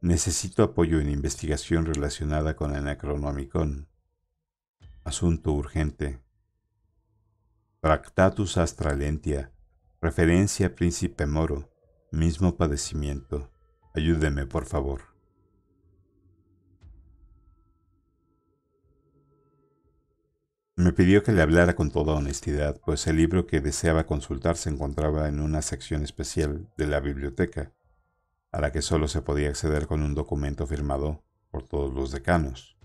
Necesito apoyo en investigación relacionada con el Necronomicon. Asunto urgente. Tractatus Astralentia. Referencia Príncipe Moro. Mismo padecimiento. Ayúdeme, por favor. Me pidió que le hablara con toda honestidad, pues el libro que deseaba consultar se encontraba en una sección especial de la biblioteca, a la que solo se podía acceder con un documento firmado por todos los decanos.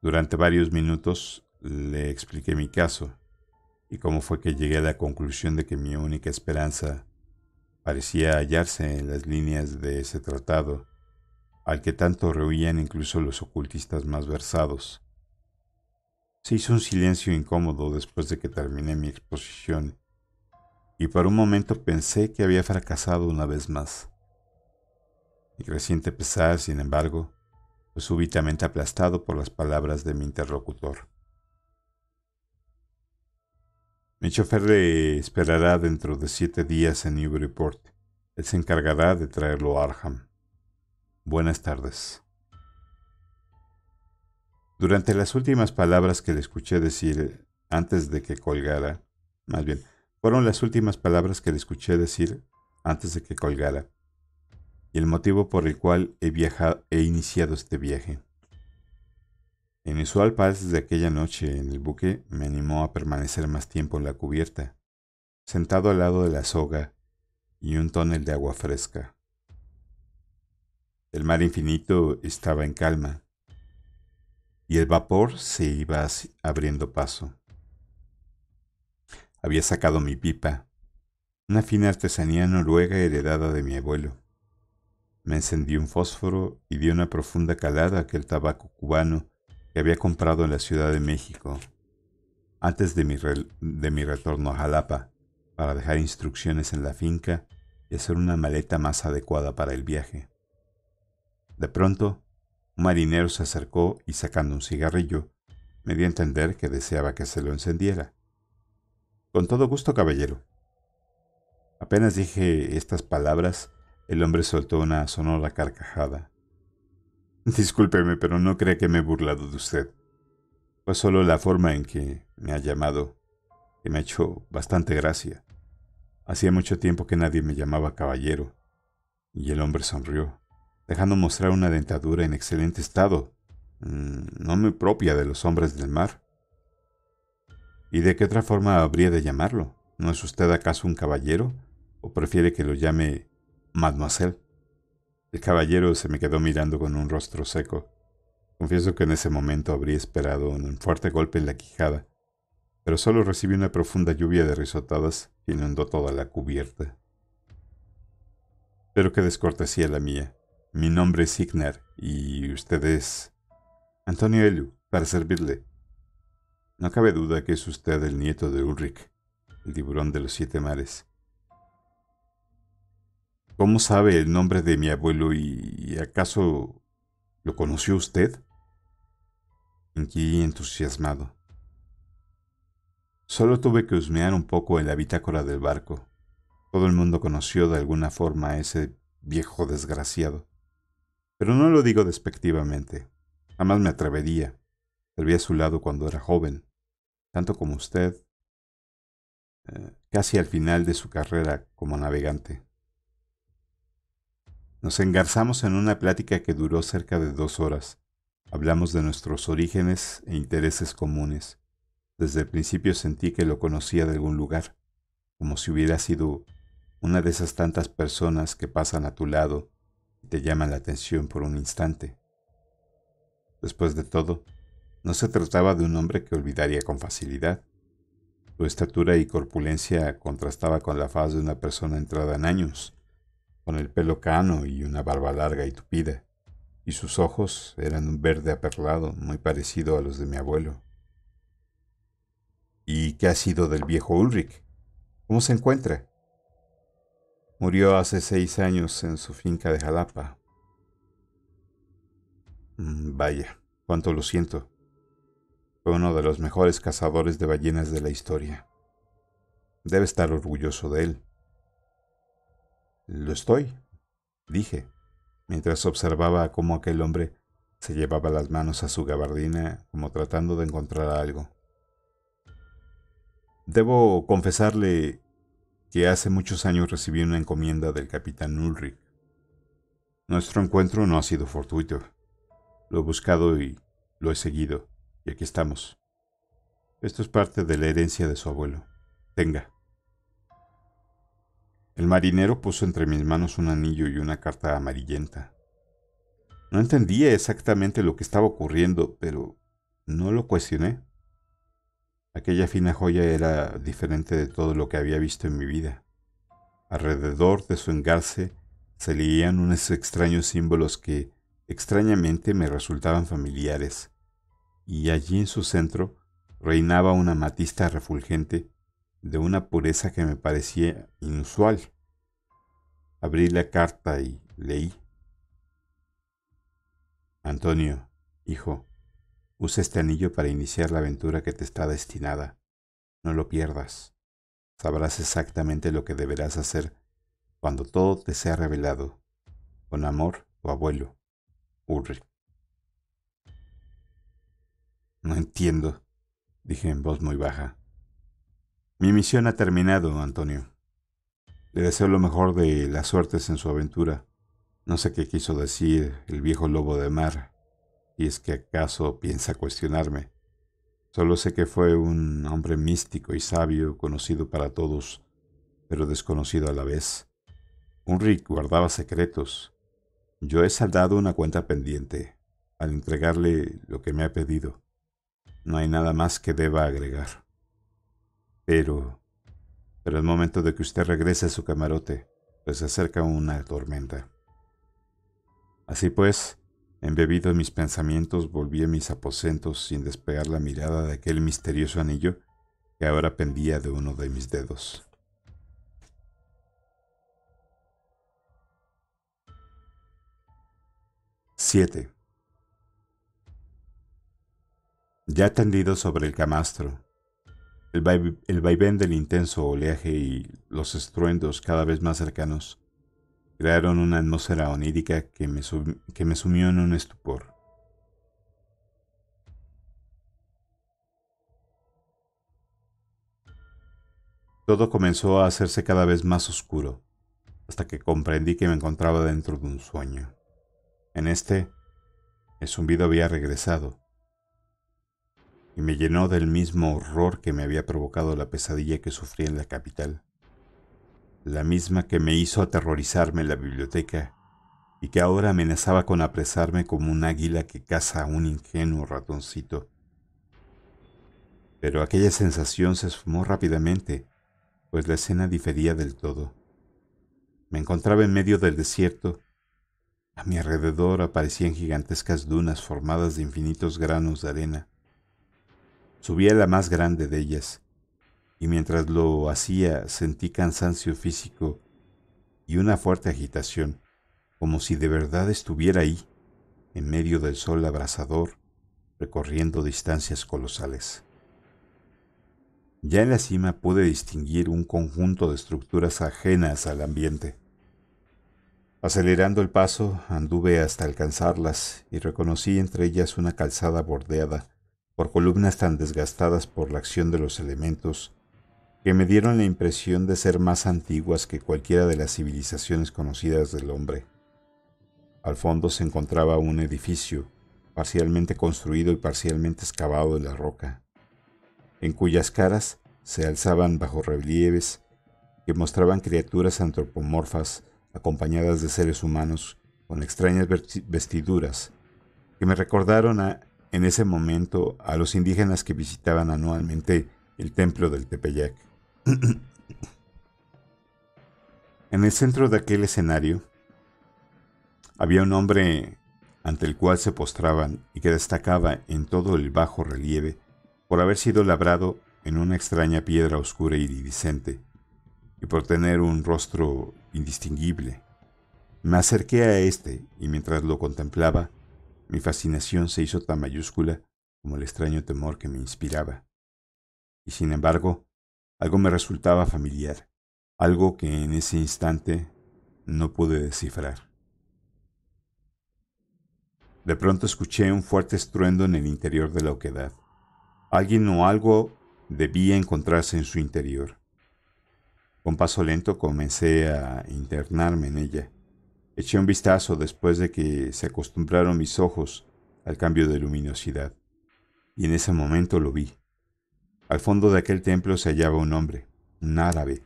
Durante varios minutos le expliqué mi caso y cómo fue que llegué a la conclusión de que mi única esperanza parecía hallarse en las líneas de ese tratado, al que tanto rehuían incluso los ocultistas más versados se hizo un silencio incómodo después de que terminé mi exposición, y por un momento pensé que había fracasado una vez más. Mi creciente pesar, sin embargo, fue súbitamente aplastado por las palabras de mi interlocutor. Mi chofer le esperará dentro de siete días en Newburyport. Él se encargará de traerlo a Arham. Buenas tardes. Durante las últimas palabras que le escuché decir antes de que colgara, más bien, fueron las últimas palabras que le escuché decir antes de que colgara, y el motivo por el cual he viajado, he iniciado este viaje. En usual paz de aquella noche en el buque me animó a permanecer más tiempo en la cubierta, sentado al lado de la soga y un tonel de agua fresca. El mar infinito estaba en calma, y el vapor se iba abriendo paso. Había sacado mi pipa, una fina artesanía noruega heredada de mi abuelo. Me encendí un fósforo y di una profunda calada a aquel tabaco cubano que había comprado en la Ciudad de México, antes de mi, de mi retorno a Jalapa, para dejar instrucciones en la finca y hacer una maleta más adecuada para el viaje. De pronto, un marinero se acercó y sacando un cigarrillo, me dio a entender que deseaba que se lo encendiera. Con todo gusto, caballero. Apenas dije estas palabras, el hombre soltó una sonora carcajada. Discúlpeme, pero no crea que me he burlado de usted. Fue solo la forma en que me ha llamado, que me ha hecho bastante gracia. Hacía mucho tiempo que nadie me llamaba caballero. Y el hombre sonrió dejando mostrar una dentadura en excelente estado, mm, no muy propia de los hombres del mar. ¿Y de qué otra forma habría de llamarlo? ¿No es usted acaso un caballero? ¿O prefiere que lo llame mademoiselle? El caballero se me quedó mirando con un rostro seco. Confieso que en ese momento habría esperado un fuerte golpe en la quijada, pero solo recibí una profunda lluvia de risotadas que inundó toda la cubierta. Pero qué descortesía la mía. Mi nombre es Ignar y usted es Antonio Elu, para servirle. No cabe duda que es usted el nieto de Ulrich, el tiburón de los siete mares. ¿Cómo sabe el nombre de mi abuelo y, acaso lo conoció usted? Inquirí entusiasmado. Solo tuve que husmear un poco en la bitácora del barco. Todo el mundo conoció de alguna forma a ese viejo desgraciado. Pero no lo digo despectivamente. Jamás me atrevería. Estuve a su lado cuando era joven, tanto como usted, eh, casi al final de su carrera como navegante. Nos engarzamos en una plática que duró cerca de dos horas. Hablamos de nuestros orígenes e intereses comunes. Desde el principio sentí que lo conocía de algún lugar, como si hubiera sido una de esas tantas personas que pasan a tu lado te llama la atención por un instante. Después de todo, no se trataba de un hombre que olvidaría con facilidad. Su estatura y corpulencia contrastaba con la faz de una persona entrada en años, con el pelo cano y una barba larga y tupida, y sus ojos eran un verde aperlado muy parecido a los de mi abuelo. ¿Y qué ha sido del viejo Ulrich? ¿Cómo se encuentra? Murió hace seis años en su finca de Jalapa. Mm, vaya, cuánto lo siento. Fue uno de los mejores cazadores de ballenas de la historia. Debe estar orgulloso de él. Lo estoy, dije, mientras observaba cómo aquel hombre se llevaba las manos a su gabardina como tratando de encontrar algo. Debo confesarle que hace muchos años recibí una encomienda del capitán Ulrich. Nuestro encuentro no ha sido fortuito. Lo he buscado y lo he seguido, y aquí estamos. Esto es parte de la herencia de su abuelo. Tenga. El marinero puso entre mis manos un anillo y una carta amarillenta. No entendía exactamente lo que estaba ocurriendo, pero no lo cuestioné. Aquella fina joya era diferente de todo lo que había visto en mi vida. Alrededor de su engarce se leían unos extraños símbolos que, extrañamente, me resultaban familiares, y allí en su centro reinaba una matista refulgente de una pureza que me parecía inusual. Abrí la carta y leí. Antonio, hijo, Usa este anillo para iniciar la aventura que te está destinada. No lo pierdas. Sabrás exactamente lo que deberás hacer cuando todo te sea revelado. Con amor, tu abuelo, Ulrich. No entiendo, dije en voz muy baja. Mi misión ha terminado, Antonio. Le deseo lo mejor de las suertes en su aventura. No sé qué quiso decir el viejo lobo de mar y es que acaso piensa cuestionarme. Solo sé que fue un hombre místico y sabio, conocido para todos, pero desconocido a la vez. Un Rick guardaba secretos. Yo he saldado una cuenta pendiente, al entregarle lo que me ha pedido. No hay nada más que deba agregar. Pero... Pero el momento de que usted regrese a su camarote, pues se acerca una tormenta. Así pues, Embebido en mis pensamientos, volví a mis aposentos sin despegar la mirada de aquel misterioso anillo que ahora pendía de uno de mis dedos. 7. Ya tendido sobre el camastro, el, vaivén del intenso oleaje y los estruendos cada vez más cercanos, crearon una atmósfera onírica que me, que me sumió en un estupor. Todo comenzó a hacerse cada vez más oscuro, hasta que comprendí que me encontraba dentro de un sueño. En este, el zumbido había regresado, y me llenó del mismo horror que me había provocado la pesadilla que sufrí en la capital la misma que me hizo aterrorizarme en la biblioteca y que ahora amenazaba con apresarme como un águila que caza a un ingenuo ratoncito. Pero aquella sensación se esfumó rápidamente, pues la escena difería del todo. Me encontraba en medio del desierto. A mi alrededor aparecían gigantescas dunas formadas de infinitos granos de arena. Subí a la más grande de ellas, y mientras lo hacía sentí cansancio físico y una fuerte agitación, como si de verdad estuviera ahí, en medio del sol abrasador, recorriendo distancias colosales. Ya en la cima pude distinguir un conjunto de estructuras ajenas al ambiente. Acelerando el paso, anduve hasta alcanzarlas y reconocí entre ellas una calzada bordeada por columnas tan desgastadas por la acción de los elementos que me dieron la impresión de ser más antiguas que cualquiera de las civilizaciones conocidas del hombre. Al fondo se encontraba un edificio, parcialmente construido y parcialmente excavado en la roca, en cuyas caras se alzaban bajo relieves que mostraban criaturas antropomorfas acompañadas de seres humanos con extrañas vestiduras, que me recordaron en ese momento a los indígenas que visitaban anualmente el templo del Tepeyac. en el centro de aquel escenario había un hombre ante el cual se postraban y que destacaba en todo el bajo relieve por haber sido labrado en una extraña piedra oscura y iridiscente y por tener un rostro indistinguible. Me acerqué a éste y mientras lo contemplaba, mi fascinación se hizo tan mayúscula como el extraño temor que me inspiraba. Y sin embargo, algo me resultaba familiar, algo que en ese instante no pude descifrar. De pronto escuché un fuerte estruendo en el interior de la oquedad. Alguien o algo debía encontrarse en su interior. Con paso lento comencé a internarme en ella. Eché un vistazo después de que se acostumbraron mis ojos al cambio de luminosidad, y en ese momento lo vi. Al fondo de aquel templo se hallaba un hombre, un árabe,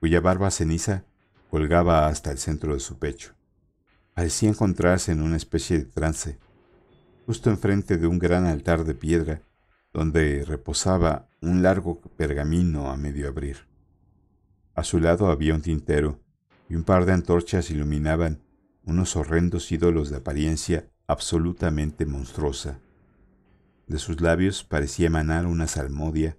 cuya barba ceniza colgaba hasta el centro de su pecho. Parecía encontrarse en una especie de trance, justo enfrente de un gran altar de piedra donde reposaba un largo pergamino a medio abrir. A su lado había un tintero y un par de antorchas iluminaban unos horrendos ídolos de apariencia absolutamente monstruosa. De sus labios parecía emanar una salmodia.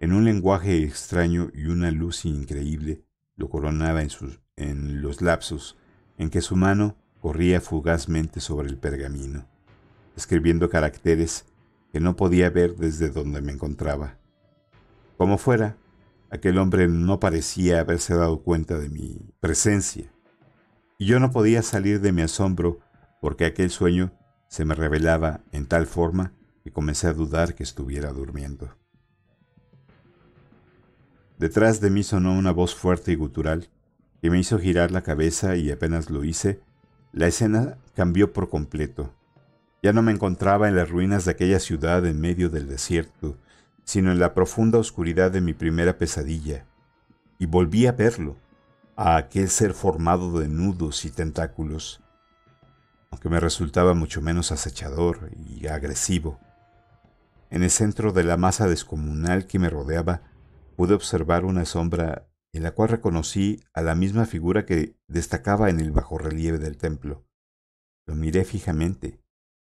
En un lenguaje extraño y una luz increíble lo coronaba en, sus, en los lapsos en que su mano corría fugazmente sobre el pergamino, escribiendo caracteres que no podía ver desde donde me encontraba. Como fuera, aquel hombre no parecía haberse dado cuenta de mi presencia, y yo no podía salir de mi asombro porque aquel sueño se me revelaba en tal forma y comencé a dudar que estuviera durmiendo. Detrás de mí sonó una voz fuerte y gutural que me hizo girar la cabeza y apenas lo hice, la escena cambió por completo. Ya no me encontraba en las ruinas de aquella ciudad en medio del desierto, sino en la profunda oscuridad de mi primera pesadilla. Y volví a verlo, a aquel ser formado de nudos y tentáculos, aunque me resultaba mucho menos acechador y agresivo. En el centro de la masa descomunal que me rodeaba, pude observar una sombra en la cual reconocí a la misma figura que destacaba en el bajorrelieve del templo. Lo miré fijamente,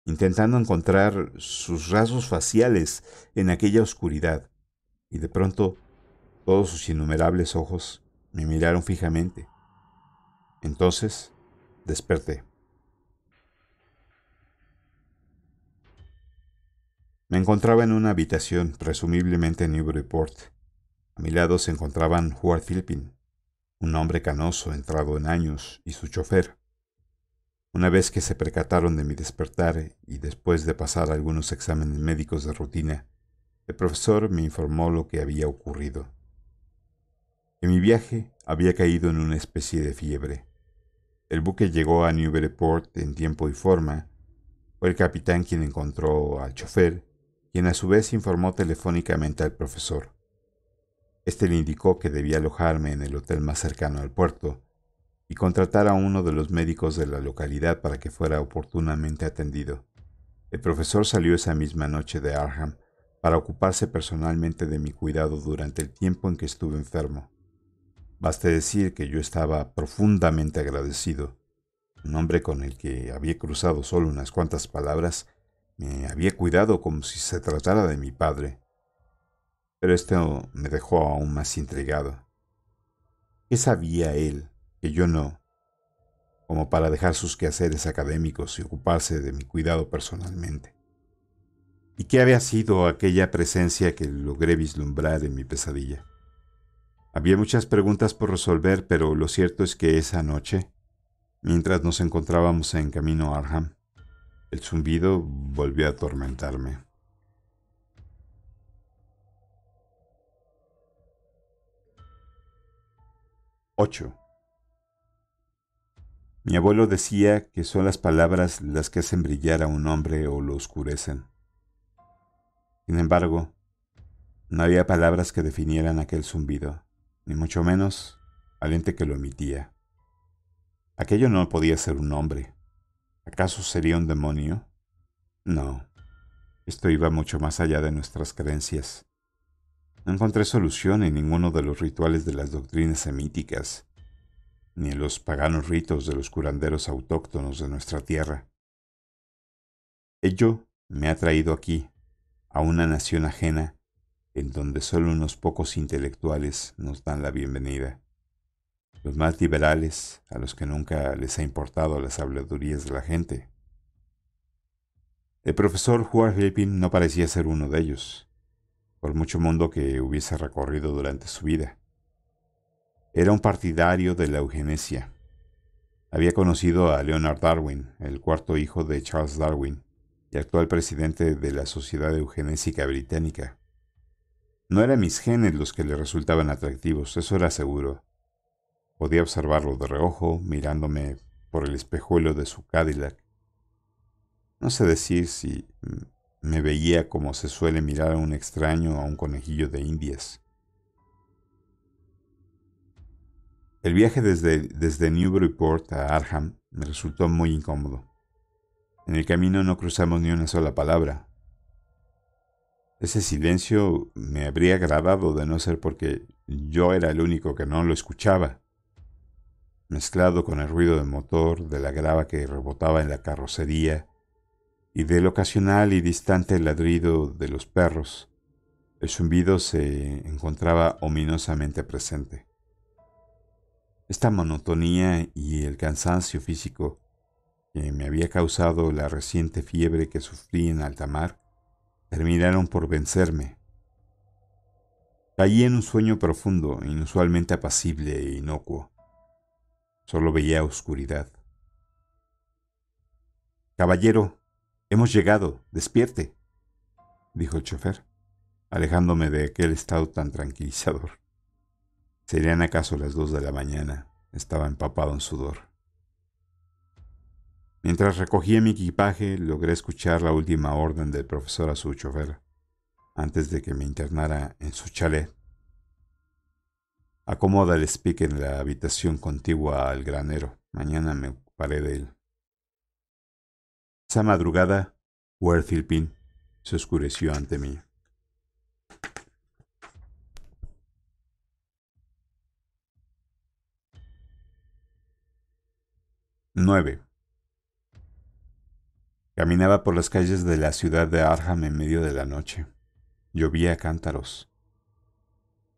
intentando encontrar sus rasgos faciales en aquella oscuridad, y de pronto todos sus innumerables ojos me miraron fijamente. Entonces desperté. Me encontraba en una habitación, presumiblemente en Newburyport. A mi lado se encontraban Howard Philpin, un hombre canoso entrado en años, y su chofer. Una vez que se percataron de mi despertar y después de pasar algunos exámenes médicos de rutina, el profesor me informó lo que había ocurrido. En mi viaje había caído en una especie de fiebre. El buque llegó a Newburyport en tiempo y forma. Fue el capitán quien encontró al chofer quien a su vez informó telefónicamente al profesor. Este le indicó que debía alojarme en el hotel más cercano al puerto y contratar a uno de los médicos de la localidad para que fuera oportunamente atendido. El profesor salió esa misma noche de Arham para ocuparse personalmente de mi cuidado durante el tiempo en que estuve enfermo. Baste decir que yo estaba profundamente agradecido. Un hombre con el que había cruzado solo unas cuantas palabras me había cuidado como si se tratara de mi padre. Pero esto me dejó aún más intrigado. ¿Qué sabía él que yo no? Como para dejar sus quehaceres académicos y ocuparse de mi cuidado personalmente. ¿Y qué había sido aquella presencia que logré vislumbrar en mi pesadilla? Había muchas preguntas por resolver, pero lo cierto es que esa noche, mientras nos encontrábamos en camino a Arham, el zumbido volvió a atormentarme. 8. Mi abuelo decía que son las palabras las que hacen brillar a un hombre o lo oscurecen. Sin embargo, no había palabras que definieran aquel zumbido, ni mucho menos al ente que lo emitía. Aquello no podía ser un hombre. ¿Acaso sería un demonio? No. Esto iba mucho más allá de nuestras creencias. No encontré solución en ninguno de los rituales de las doctrinas semíticas, ni en los paganos ritos de los curanderos autóctonos de nuestra tierra. Ello me ha traído aquí, a una nación ajena, en donde solo unos pocos intelectuales nos dan la bienvenida los más liberales, a los que nunca les ha importado las habladurías de la gente. El profesor Howard Helpin no parecía ser uno de ellos, por mucho mundo que hubiese recorrido durante su vida. Era un partidario de la eugenesia. Había conocido a Leonard Darwin, el cuarto hijo de Charles Darwin, y actual presidente de la Sociedad Eugenésica Británica. No eran mis genes los que le resultaban atractivos, eso era seguro, Podía observarlo de reojo, mirándome por el espejuelo de su Cadillac. No sé decir si me veía como se suele mirar a un extraño o a un conejillo de indias. El viaje desde, desde Newburyport a Arham me resultó muy incómodo. En el camino no cruzamos ni una sola palabra. Ese silencio me habría agradado de no ser porque yo era el único que no lo escuchaba mezclado con el ruido del motor, de la grava que rebotaba en la carrocería y del ocasional y distante ladrido de los perros, el zumbido se encontraba ominosamente presente. Esta monotonía y el cansancio físico que me había causado la reciente fiebre que sufrí en alta mar terminaron por vencerme. Caí en un sueño profundo, inusualmente apacible e inocuo. Solo veía oscuridad. Caballero, hemos llegado, despierte, dijo el chofer, alejándome de aquel estado tan tranquilizador. Serían acaso las dos de la mañana. Estaba empapado en sudor. Mientras recogía mi equipaje, logré escuchar la última orden del profesor a su chofer, antes de que me internara en su chalet Acomoda el speak en la habitación contigua al granero. Mañana me ocuparé de él. Esa madrugada, Werthilpin se oscureció ante mí. 9. Caminaba por las calles de la ciudad de Arham en medio de la noche. Llovía cántaros.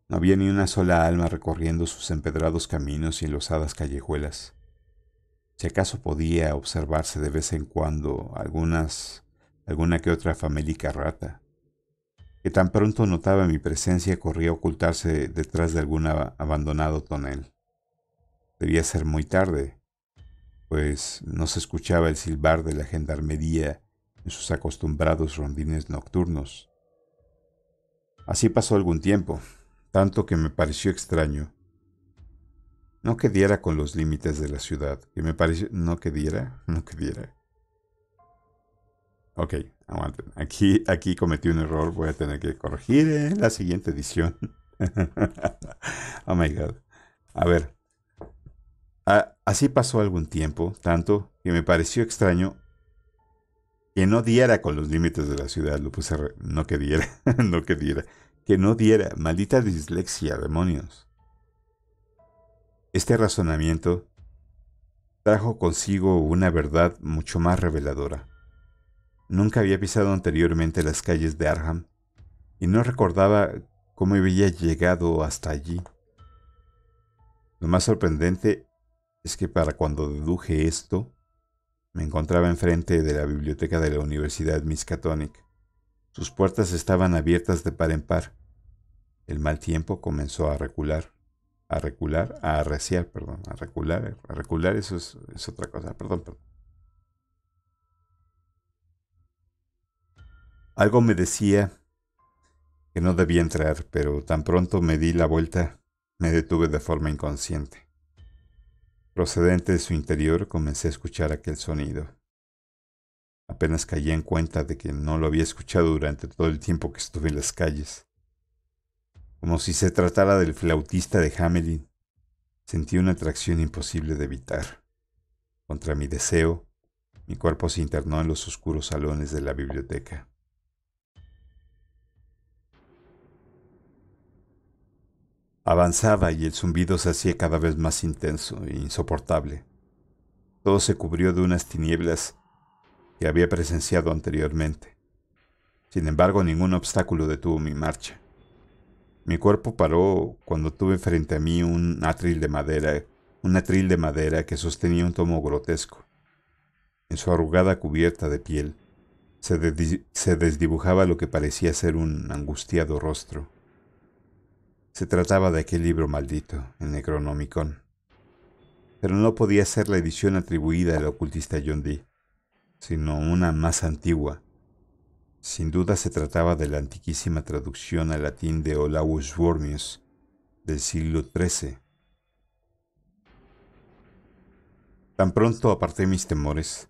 No había ni una sola alma recorriendo sus empedrados caminos y enlosadas callejuelas. Si acaso podía observarse de vez en cuando algunas, alguna que otra famélica rata, que tan pronto notaba mi presencia corría a ocultarse detrás de algún abandonado tonel. Debía ser muy tarde, pues no se escuchaba el silbar de la gendarmería en sus acostumbrados rondines nocturnos. Así pasó algún tiempo, tanto que me pareció extraño. No que diera con los límites de la ciudad, que me pareció... No que diera, no que diera. Ok, aguanten. Aquí, aquí cometí un error, voy a tener que corregir en eh, la siguiente edición. oh my god. A ver. así pasó algún tiempo, tanto que me pareció extraño que no diera con los límites de la ciudad. Lo puse, no que diera, no que diera que no diera, maldita dislexia, demonios. Este razonamiento trajo consigo una verdad mucho más reveladora. Nunca había pisado anteriormente las calles de Arham y no recordaba cómo había llegado hasta allí. Lo más sorprendente es que para cuando deduje esto, me encontraba enfrente de la biblioteca de la Universidad Miskatonic. Sus puertas estaban abiertas de par en par. El mal tiempo comenzó a recular, a recular, a arreciar, perdón, a recular, a recular, eso es, otra cosa, perdón. Algo me decía que no debía entrar, pero tan pronto me di la vuelta, me detuve de forma inconsciente. Procedente de su interior comencé a escuchar aquel sonido. Apenas caí en cuenta de que no lo había escuchado durante todo el tiempo que estuve en las calles. Como si se tratara del flautista de Hamelin, sentí una atracción imposible de evitar. Contra mi deseo, mi cuerpo se internó en los oscuros salones de la biblioteca. Avanzaba y el zumbido se hacía cada vez más intenso e insoportable. Todo se cubrió de unas tinieblas que había presenciado anteriormente. Sin embargo, ningún obstáculo detuvo mi marcha. Mi cuerpo paró cuando tuve frente a mí un atril de madera, un atril de madera que sostenía un tomo grotesco. En su arrugada cubierta de piel se, desdibujaba lo que parecía ser un angustiado rostro. Se trataba de aquel libro maldito, el Necronomicon. Pero no podía ser la edición atribuida al ocultista John sino una más antigua. Sin duda se trataba de la antiquísima traducción al latín de Olaus Wormius del siglo XIII. Tan pronto aparté mis temores,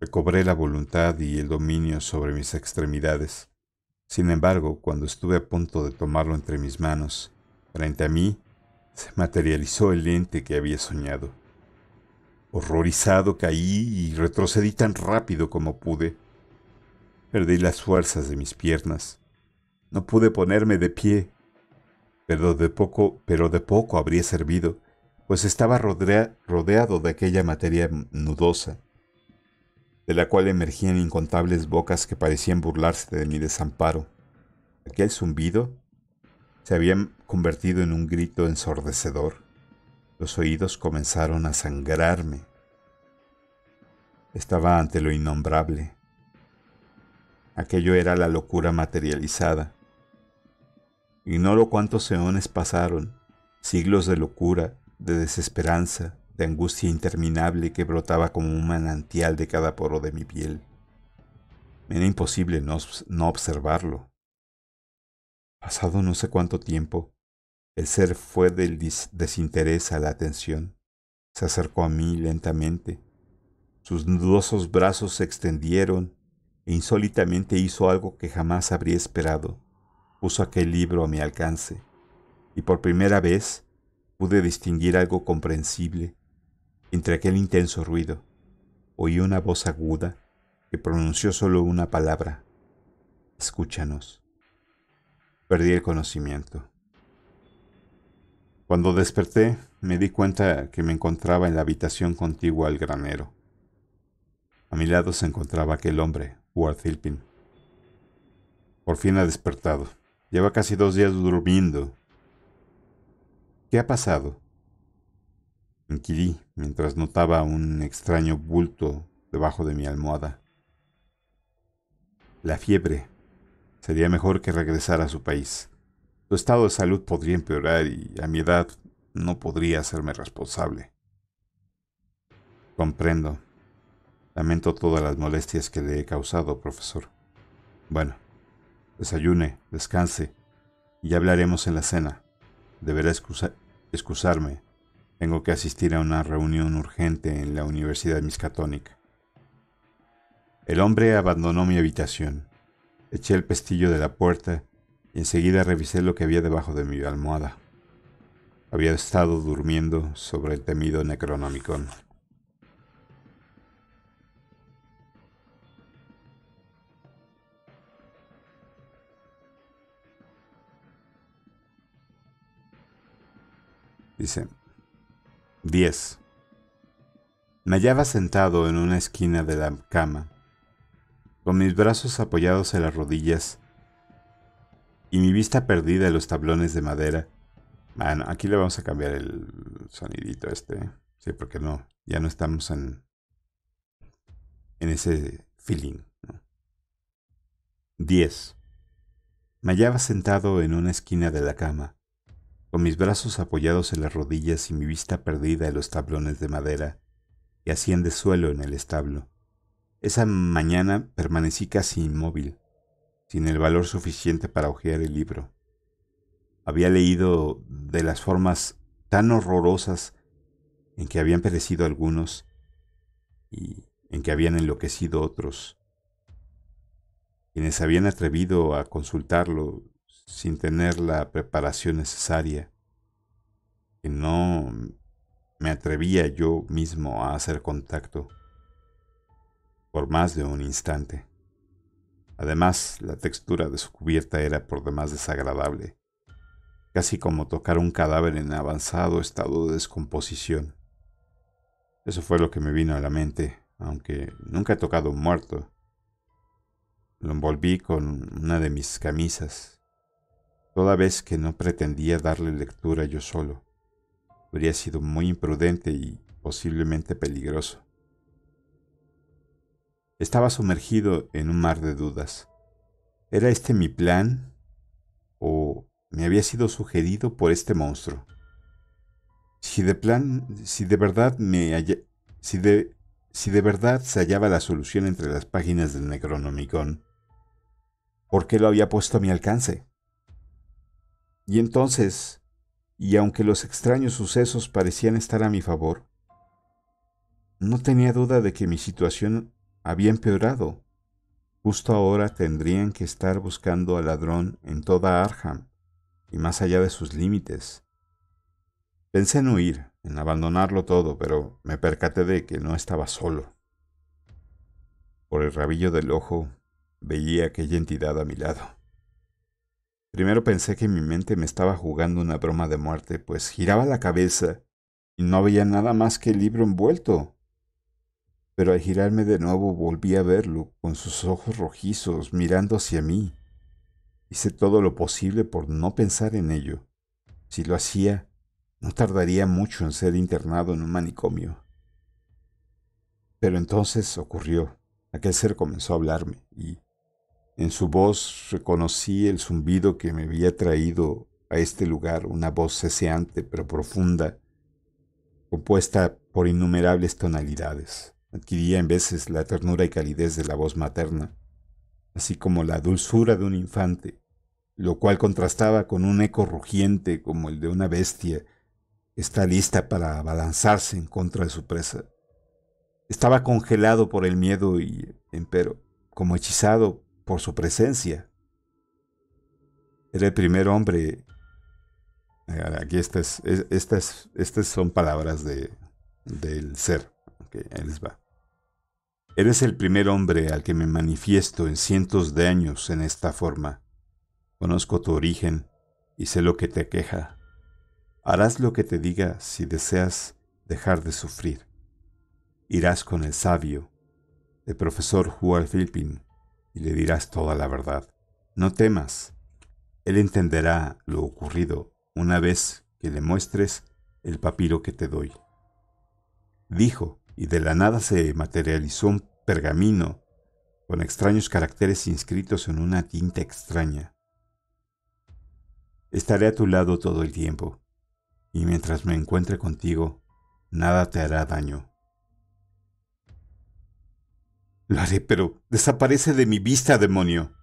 recobré la voluntad y el dominio sobre mis extremidades. Sin embargo, cuando estuve a punto de tomarlo entre mis manos, frente a mí, se materializó el lente que había soñado. Horrorizado caí y retrocedí tan rápido como pude. Perdí las fuerzas de mis piernas. No pude ponerme de pie. Pero de poco, pero de poco habría servido, pues estaba rodeado de aquella materia nudosa, de la cual emergían incontables bocas que parecían burlarse de mi desamparo. Aquel zumbido se había convertido en un grito ensordecedor. Los oídos comenzaron a sangrarme. Estaba ante lo innombrable. Aquello era la locura materializada. Ignoro cuántos eones pasaron, siglos de locura, de desesperanza, de angustia interminable que brotaba como un manantial de cada poro de mi piel. Era imposible no observarlo. Pasado no sé cuánto tiempo, el ser fue del desinterés a la atención. Se acercó a mí lentamente. Sus nudosos brazos se extendieron e insólitamente hizo algo que jamás habría esperado. Puso aquel libro a mi alcance y por primera vez pude distinguir algo comprensible entre aquel intenso ruido. Oí una voz aguda que pronunció solo una palabra. Escúchanos. Perdí el conocimiento. Cuando desperté, me di cuenta que me encontraba en la habitación contigua al granero. A mi lado se encontraba aquel hombre, Ward Philpin. Por fin ha despertado. Lleva casi dos días durmiendo. ¿Qué ha pasado? Inquirí mientras notaba un extraño bulto debajo de mi almohada. La fiebre. Sería mejor que regresara a su país. Su estado de salud podría empeorar y a mi edad no podría hacerme responsable. Comprendo. Lamento todas las molestias que le he causado, profesor. Bueno, desayune, descanse, y hablaremos en la cena. Deberá excusarme. Tengo que asistir a una reunión urgente en la Universidad Miscatónica. El hombre abandonó mi habitación. Eché el pestillo de la puerta y enseguida revisé lo que había debajo de mi almohada. Había estado durmiendo sobre el temido Necronomicon. Dice 10. Me hallaba sentado en una esquina de la cama, con mis brazos apoyados en las rodillas y mi vista perdida en los tablones de madera. Bueno, aquí le vamos a cambiar el sonidito este. Sí, porque no, ya no estamos en, en ese feeling. 10. Me hallaba sentado en una esquina de la cama, con mis brazos apoyados en las rodillas y mi vista perdida en los tablones de madera que hacían de suelo en el establo. Esa mañana permanecí casi inmóvil, sin el valor suficiente para hojear el libro. Había leído de las formas tan horrorosas en que habían perecido algunos y en que habían enloquecido otros. Quienes habían atrevido a consultarlo sin tener la preparación necesaria, que no me atrevía yo mismo a hacer contacto por más de un instante. Además, la textura de su cubierta era por demás desagradable, casi como tocar un cadáver en avanzado estado de descomposición. Eso fue lo que me vino a la mente, aunque nunca he tocado un muerto. Lo envolví con una de mis camisas, toda vez que no pretendía darle lectura yo solo. Habría sido muy imprudente y posiblemente peligroso. Estaba sumergido en un mar de dudas. ¿Era este mi plan? ¿O me había sido sugerido por este monstruo? Si de plan, si de verdad me si de, si de verdad se hallaba la solución entre las páginas del Necronomicon, ¿por qué lo había puesto a mi alcance? Y entonces, y aunque los extraños sucesos parecían estar a mi favor, no tenía duda de que mi situación había empeorado. Justo ahora tendrían que estar buscando al ladrón en toda Arham y más allá de sus límites. Pensé en huir, en abandonarlo todo, pero me percaté de que no estaba solo. Por el rabillo del ojo veía aquella entidad a mi lado. Primero pensé que mi mente me estaba jugando una broma de muerte, pues giraba la cabeza y no había nada más que el libro envuelto pero al girarme de nuevo volví a verlo, con sus ojos rojizos, mirando hacia mí. Hice todo lo posible por no pensar en ello. Si lo hacía, no tardaría mucho en ser internado en un manicomio. Pero entonces ocurrió. Aquel ser comenzó a hablarme y en su voz reconocí el zumbido que me había traído a este lugar, una voz ceseante pero profunda, compuesta por innumerables tonalidades adquiría en veces la ternura y calidez de la voz materna, así como la dulzura de un infante, lo cual contrastaba con un eco rugiente como el de una bestia está lista para abalanzarse en contra de su presa. Estaba congelado por el miedo y, empero, como hechizado por su presencia. Era el primer hombre. Eh, aquí estas, estas, estas son palabras de, del ser. Okay, ahí les va. Eres el primer hombre al que me manifiesto en cientos de años en esta forma. Conozco tu origen y sé lo que te queja. Harás lo que te diga si deseas dejar de sufrir. Irás con el sabio, el profesor Juan philippin y le dirás toda la verdad. No temas. Él entenderá lo ocurrido una vez que le muestres el papiro que te doy. Dijo, y de la nada se materializó un pergamino con extraños caracteres inscritos en una tinta extraña. Estaré a tu lado todo el tiempo, y mientras me encuentre contigo, nada te hará daño. Lo haré, pero desaparece de mi vista, demonio.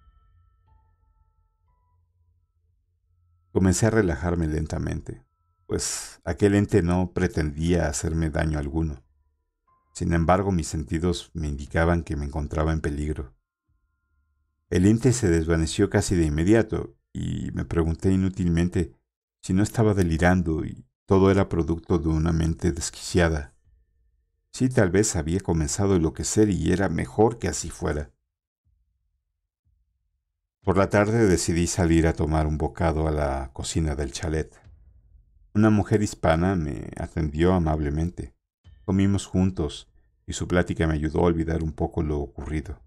Comencé a relajarme lentamente, pues aquel ente no pretendía hacerme daño alguno. Sin embargo, mis sentidos me indicaban que me encontraba en peligro. El ente se desvaneció casi de inmediato y me pregunté inútilmente si no estaba delirando y todo era producto de una mente desquiciada. Sí, tal vez había comenzado a enloquecer y era mejor que así fuera. Por la tarde decidí salir a tomar un bocado a la cocina del chalet. Una mujer hispana me atendió amablemente. Comimos juntos y su plática me ayudó a olvidar un poco lo ocurrido.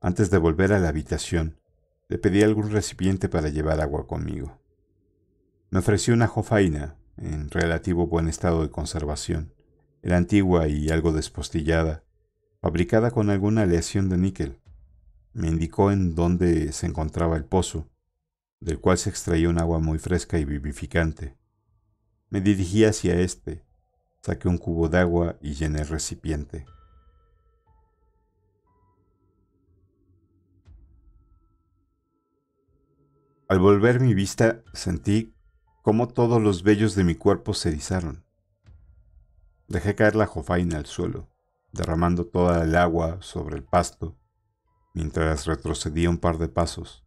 Antes de volver a la habitación, le pedí algún recipiente para llevar agua conmigo. Me ofreció una jofaina, en relativo buen estado de conservación. Era antigua y algo despostillada, fabricada con alguna aleación de níquel. Me indicó en dónde se encontraba el pozo, del cual se extraía un agua muy fresca y vivificante. Me dirigí hacia este, Saqué un cubo de agua y llené el recipiente. Al volver mi vista sentí cómo todos los vellos de mi cuerpo se erizaron. Dejé caer la jofaina al suelo, derramando toda el agua sobre el pasto, mientras retrocedía un par de pasos.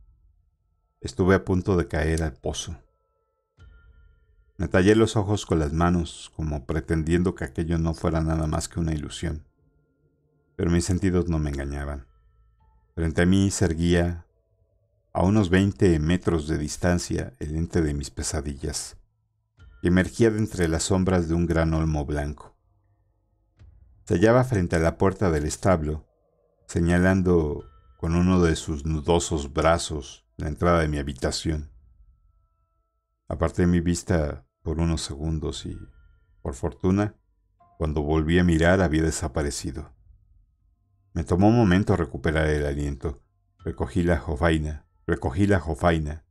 Estuve a punto de caer al pozo. Me tallé los ojos con las manos, como pretendiendo que aquello no fuera nada más que una ilusión. Pero mis sentidos no me engañaban. Frente a mí se erguía, a unos 20 metros de distancia, el ente de mis pesadillas, que emergía de entre las sombras de un gran olmo blanco. Se hallaba frente a la puerta del establo, señalando con uno de sus nudosos brazos la entrada de mi habitación. Aparté mi vista por unos segundos y, por fortuna, cuando volví a mirar había desaparecido. Me tomó un momento recuperar el aliento. Recogí la jofaina, recogí la jofaina.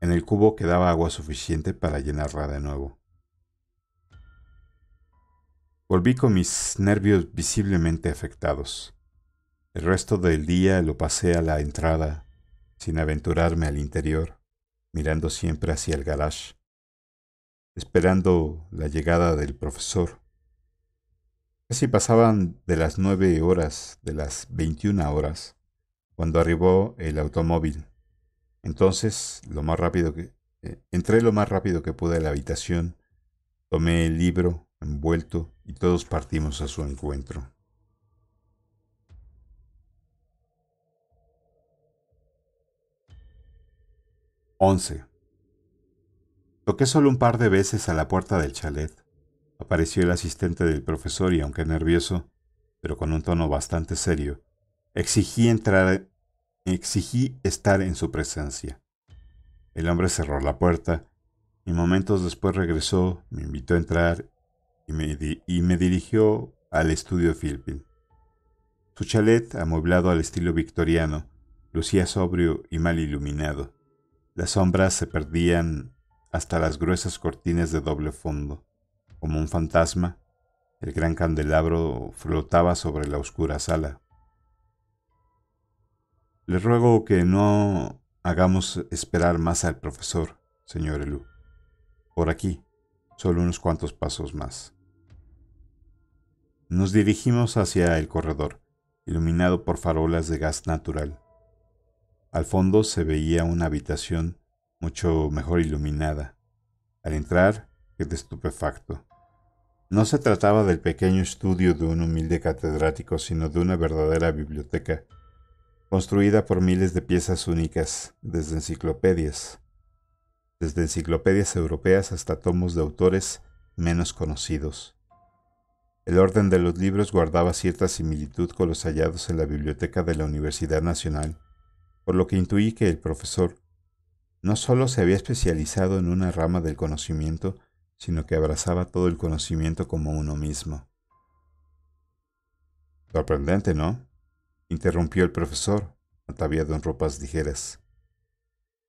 En el cubo quedaba agua suficiente para llenarla de nuevo. Volví con mis nervios visiblemente afectados. El resto del día lo pasé a la entrada, sin aventurarme al interior, mirando siempre hacia el garage, esperando la llegada del profesor. Casi pasaban de las nueve horas de las veintiuna horas cuando arribó el automóvil. Entonces, lo más rápido que eh, entré lo más rápido que pude a la habitación, tomé el libro envuelto y todos partimos a su encuentro. Once. Toqué solo un par de veces a la puerta del chalet. Apareció el asistente del profesor y aunque nervioso, pero con un tono bastante serio, exigí entrar exigí estar en su presencia. El hombre cerró la puerta y momentos después regresó, me invitó a entrar y me, y me dirigió al estudio Philpin. Su chalet, amueblado al estilo victoriano, lucía sobrio y mal iluminado. Las sombras se perdían hasta las gruesas cortinas de doble fondo. Como un fantasma, el gran candelabro flotaba sobre la oscura sala. Le ruego que no hagamos esperar más al profesor, señor Elú. Por aquí, solo unos cuantos pasos más. Nos dirigimos hacia el corredor, iluminado por farolas de gas natural. Al fondo se veía una habitación mucho mejor iluminada. Al entrar, quedé estupefacto. No se trataba del pequeño estudio de un humilde catedrático, sino de una verdadera biblioteca, construida por miles de piezas únicas, desde enciclopedias, desde enciclopedias europeas hasta tomos de autores menos conocidos. El orden de los libros guardaba cierta similitud con los hallados en la biblioteca de la Universidad Nacional, por lo que intuí que el profesor no solo se había especializado en una rama del conocimiento, sino que abrazaba todo el conocimiento como uno mismo. Sorprendente, ¿no? interrumpió el profesor, ataviado en ropas ligeras.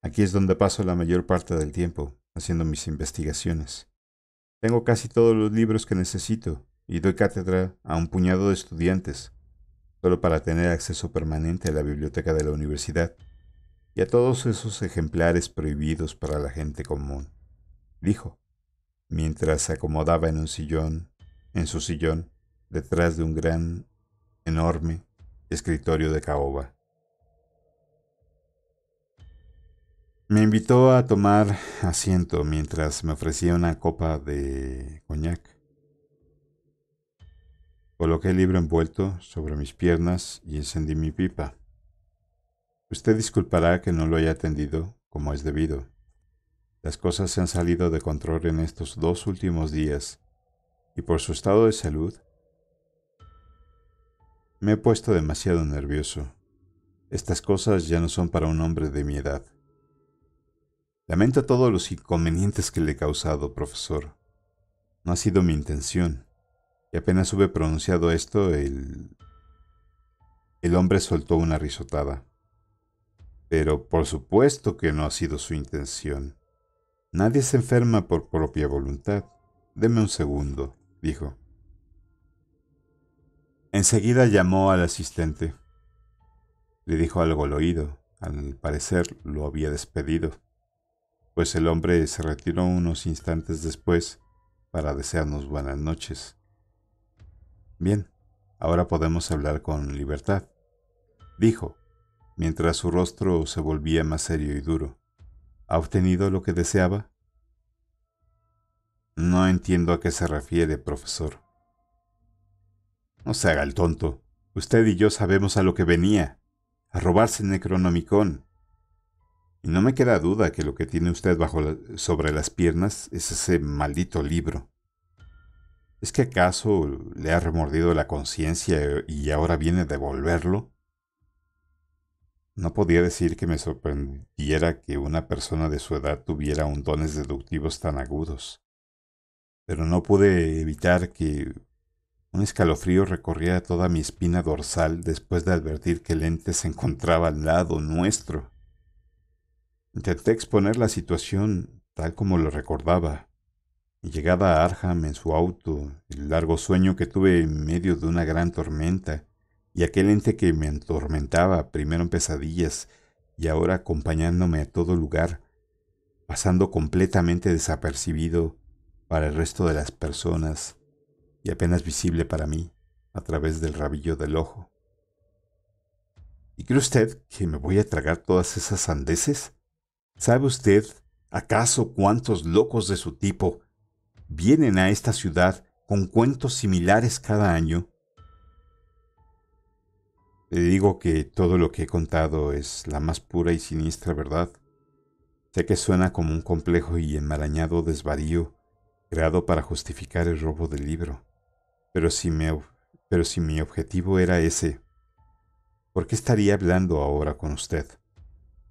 Aquí es donde paso la mayor parte del tiempo, haciendo mis investigaciones. Tengo casi todos los libros que necesito y doy cátedra a un puñado de estudiantes, solo para tener acceso permanente a la biblioteca de la universidad y a todos esos ejemplares prohibidos para la gente común, dijo, mientras se acomodaba en un sillón, en su sillón, detrás de un gran, enorme escritorio de caoba. Me invitó a tomar asiento mientras me ofrecía una copa de coñac. Coloqué el libro envuelto sobre mis piernas y encendí mi pipa. Usted disculpará que no lo haya atendido como es debido. Las cosas se han salido de control en estos dos últimos días y por su estado de salud me he puesto demasiado nervioso. Estas cosas ya no son para un hombre de mi edad. Lamento todos los inconvenientes que le he causado, profesor. No ha sido mi intención. Y apenas hube pronunciado esto, el... El hombre soltó una risotada pero por supuesto que no ha sido su intención. Nadie se enferma por propia voluntad. Deme un segundo, dijo. Enseguida llamó al asistente. Le dijo algo al oído. Al parecer lo había despedido, pues el hombre se retiró unos instantes después para desearnos buenas noches. Bien, ahora podemos hablar con libertad, dijo, mientras su rostro se volvía más serio y duro. ¿Ha obtenido lo que deseaba? No entiendo a qué se refiere, profesor. No se haga el tonto. Usted y yo sabemos a lo que venía, a robarse Necronomicon. Y no me queda duda que lo que tiene usted bajo sobre las piernas es ese maldito libro. ¿Es que acaso le ha remordido la conciencia y ahora viene a devolverlo? No podía decir que me sorprendiera que una persona de su edad tuviera un dones deductivos tan agudos, pero no pude evitar que un escalofrío recorriera toda mi espina dorsal después de advertir que el ente se encontraba al lado nuestro. Intenté exponer la situación tal como lo recordaba. y llegada a Arham en su auto, el largo sueño que tuve en medio de una gran tormenta, y aquel ente que me atormentaba, primero en pesadillas y ahora acompañándome a todo lugar, pasando completamente desapercibido para el resto de las personas y apenas visible para mí a través del rabillo del ojo. ¿Y cree usted que me voy a tragar todas esas sandeces? ¿Sabe usted acaso cuántos locos de su tipo vienen a esta ciudad con cuentos similares cada año le digo que todo lo que he contado es la más pura y siniestra verdad. Sé que suena como un complejo y enmarañado desvarío creado para justificar el robo del libro, pero si, pero si mi objetivo era ese, ¿por qué estaría hablando ahora con usted?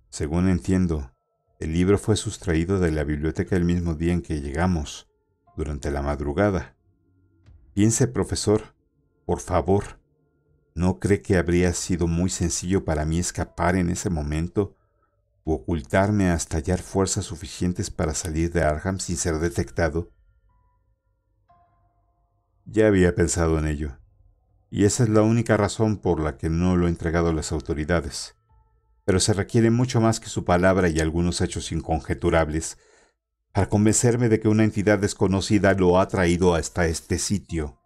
Según entiendo, el libro fue sustraído de la biblioteca el mismo día en que llegamos, durante la madrugada. Piense, profesor, por favor, ¿No cree que habría sido muy sencillo para mí escapar en ese momento u ocultarme hasta hallar fuerzas suficientes para salir de Arham sin ser detectado? Ya había pensado en ello, y esa es la única razón por la que no lo he entregado a las autoridades. Pero se requiere mucho más que su palabra y algunos hechos inconjeturables para convencerme de que una entidad desconocida lo ha traído hasta este sitio.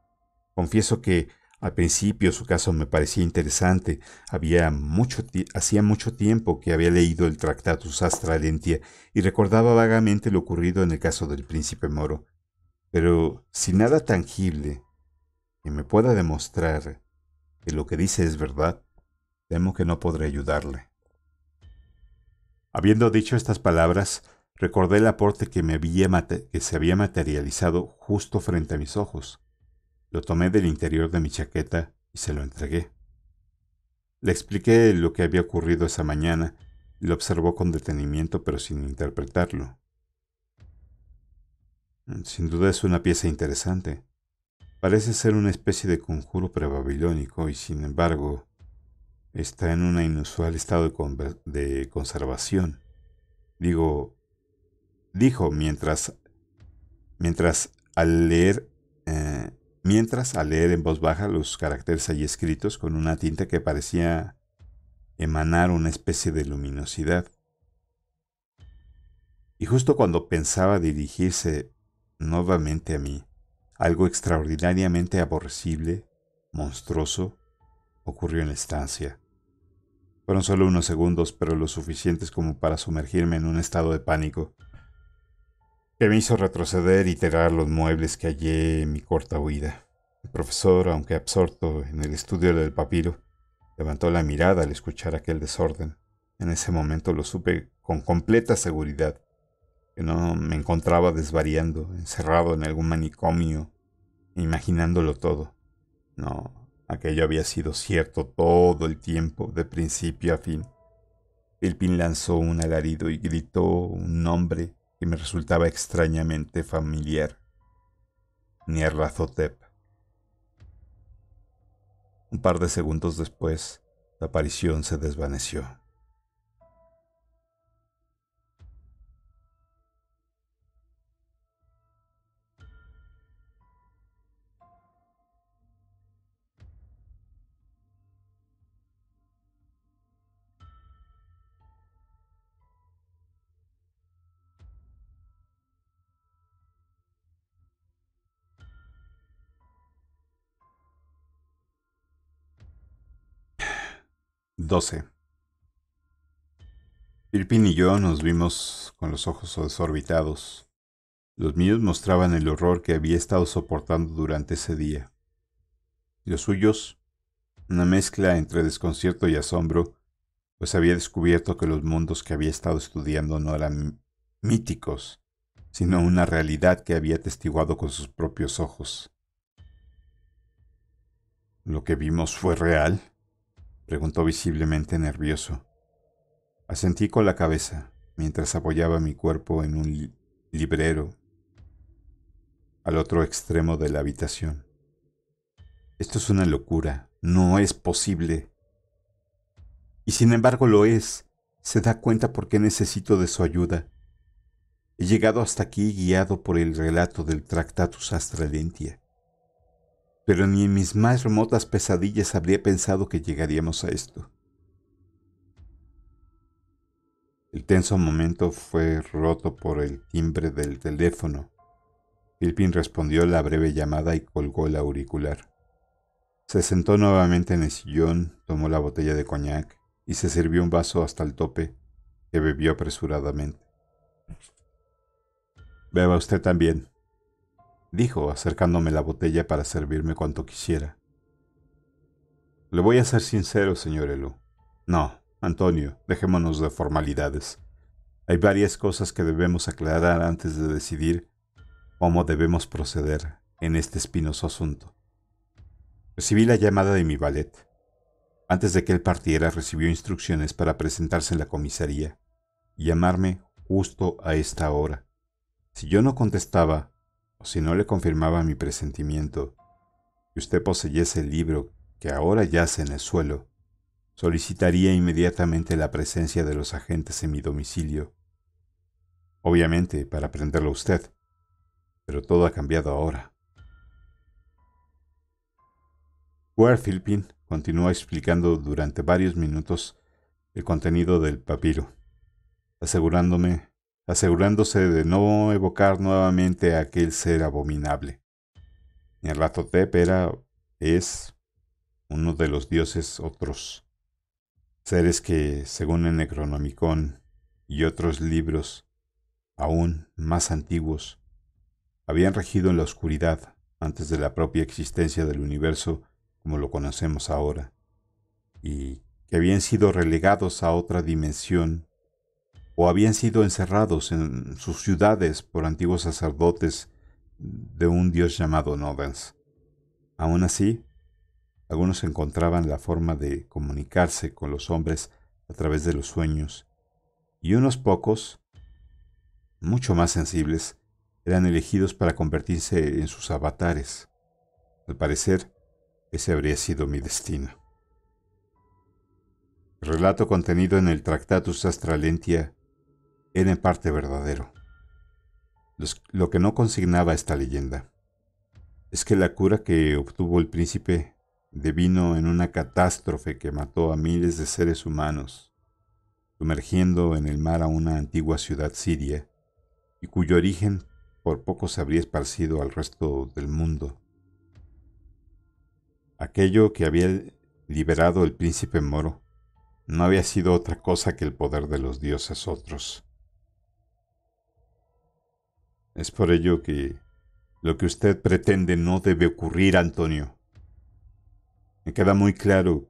Confieso que al principio su caso me parecía interesante. Había mucho hacía mucho tiempo que había leído el Tractatus Astralentia y recordaba vagamente lo ocurrido en el caso del príncipe moro. Pero sin nada tangible que me pueda demostrar que lo que dice es verdad, temo que no podré ayudarle. Habiendo dicho estas palabras, recordé el aporte que, me había que se había materializado justo frente a mis ojos. Lo tomé del interior de mi chaqueta y se lo entregué. Le expliqué lo que había ocurrido esa mañana y lo observó con detenimiento pero sin interpretarlo. Mm, sin duda es una pieza interesante. Parece ser una especie de conjuro prebabilónico y sin embargo está en un inusual estado de, conservación. Digo, dijo mientras, mientras al leer eh, Mientras, al leer en voz baja los caracteres allí escritos con una tinta que parecía emanar una especie de luminosidad. Y justo cuando pensaba dirigirse nuevamente a mí, algo extraordinariamente aborrecible, monstruoso, ocurrió en la estancia. Fueron solo unos segundos, pero lo suficientes como para sumergirme en un estado de pánico que me hizo retroceder y tirar los muebles que hallé en mi corta huida. El profesor, aunque absorto en el estudio del papiro, levantó la mirada al escuchar aquel desorden. En ese momento lo supe con completa seguridad, que no me encontraba desvariando, encerrado en algún manicomio, imaginándolo todo. No, aquello había sido cierto todo el tiempo, de principio a fin. pin lanzó un alarido y gritó un nombre me resultaba extrañamente familiar. Nierlazotep. Un par de segundos después, la aparición se desvaneció. 12. Irpin y yo nos vimos con los ojos desorbitados. Los míos mostraban el horror que había estado soportando durante ese día. Los suyos, una mezcla entre desconcierto y asombro, pues había descubierto que los mundos que había estado estudiando no eran míticos, sino una realidad que había atestiguado con sus propios ojos. ¿Lo que vimos fue real? preguntó visiblemente nervioso. Asentí con la cabeza mientras apoyaba mi cuerpo en un librero al otro extremo de la habitación. Esto es una locura, no es posible. Y sin embargo lo es. Se da cuenta por qué necesito de su ayuda. He llegado hasta aquí guiado por el relato del Tractatus Astralentia pero ni en mis más remotas pesadillas habría pensado que llegaríamos a esto. El tenso momento fue roto por el timbre del teléfono. Irving respondió la breve llamada y colgó el auricular. Se sentó nuevamente en el sillón, tomó la botella de coñac y se sirvió un vaso hasta el tope, que bebió apresuradamente. Beba usted también, dijo, acercándome la botella para servirme cuanto quisiera. Le voy a ser sincero, señor Elu. No, Antonio, dejémonos de formalidades. Hay varias cosas que debemos aclarar antes de decidir cómo debemos proceder en este espinoso asunto. Recibí la llamada de mi ballet. Antes de que él partiera, recibió instrucciones para presentarse en la comisaría y llamarme justo a esta hora. Si yo no contestaba, o si no le confirmaba mi presentimiento, que usted poseyese el libro que ahora yace en el suelo, solicitaría inmediatamente la presencia de los agentes en mi domicilio. Obviamente, para prenderlo usted, pero todo ha cambiado ahora. Ware Philpin continuó explicando durante varios minutos el contenido del papiro, asegurándome asegurándose de no evocar nuevamente a aquel ser abominable. Nyarlathotep era, es, uno de los dioses otros, seres que, según el Necronomicon y otros libros aún más antiguos, habían regido en la oscuridad antes de la propia existencia del universo como lo conocemos ahora, y que habían sido relegados a otra dimensión o habían sido encerrados en sus ciudades por antiguos sacerdotes de un dios llamado Nodans. Aún así, algunos encontraban la forma de comunicarse con los hombres a través de los sueños, y unos pocos, mucho más sensibles, eran elegidos para convertirse en sus avatares. Al parecer, ese habría sido mi destino. El relato contenido en el Tractatus Astralentia era en parte verdadero. lo que no consignaba esta leyenda es que la cura que obtuvo el príncipe devino en una catástrofe que mató a miles de seres humanos, sumergiendo en el mar a una antigua ciudad siria, y cuyo origen por poco se habría esparcido al resto del mundo. Aquello que había liberado el príncipe moro no había sido otra cosa que el poder de los dioses otros. Es por ello que lo que usted pretende no debe ocurrir, Antonio. Me queda muy claro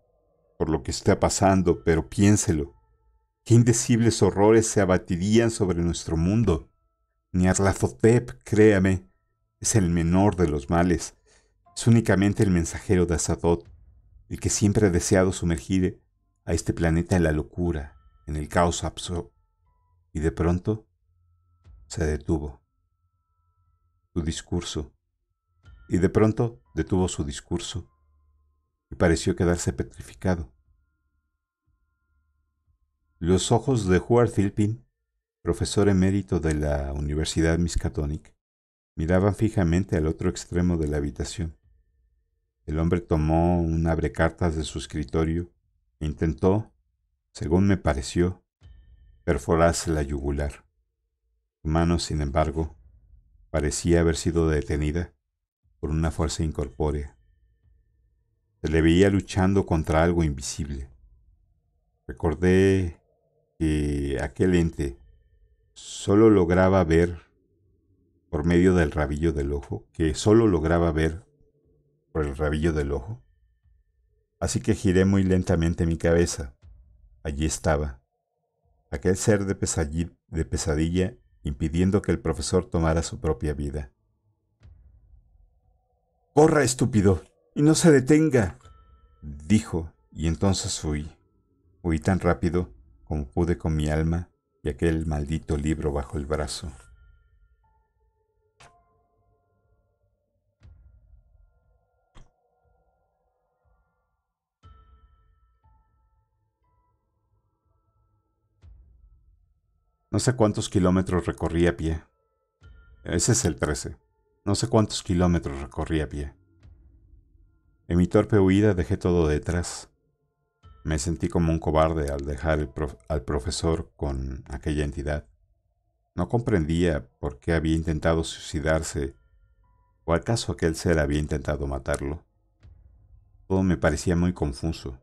por lo que está pasando, pero piénselo. ¿Qué indecibles horrores se abatirían sobre nuestro mundo? Ni Arlazotep, créame, es el menor de los males. Es únicamente el mensajero de Asadot, el que siempre ha deseado sumergir a este planeta en la locura, en el caos absoluto. Y de pronto se detuvo su discurso, y de pronto detuvo su discurso y pareció quedarse petrificado. Los ojos de Howard Philpin, profesor emérito de la Universidad Miskatonic, miraban fijamente al otro extremo de la habitación. El hombre tomó un abrecartas de su escritorio e intentó, según me pareció, perforarse la yugular. Su mano, sin embargo, parecía haber sido detenida por una fuerza incorpórea. Se le veía luchando contra algo invisible. Recordé que aquel ente solo lograba ver por medio del rabillo del ojo, que solo lograba ver por el rabillo del ojo. Así que giré muy lentamente mi cabeza. Allí estaba. Aquel ser de, pesadilla impidiendo que el profesor tomara su propia vida. Corra, estúpido, y no se detenga, dijo, y entonces fui. Fui tan rápido como pude con mi alma y aquel maldito libro bajo el brazo. No sé cuántos kilómetros recorrí a pie. Ese es el 13. No sé cuántos kilómetros recorrí a pie. En mi torpe huida dejé todo detrás. Me sentí como un cobarde al dejar al profesor con aquella entidad. No comprendía por qué había intentado suicidarse o acaso aquel ser había intentado matarlo. Todo me parecía muy confuso,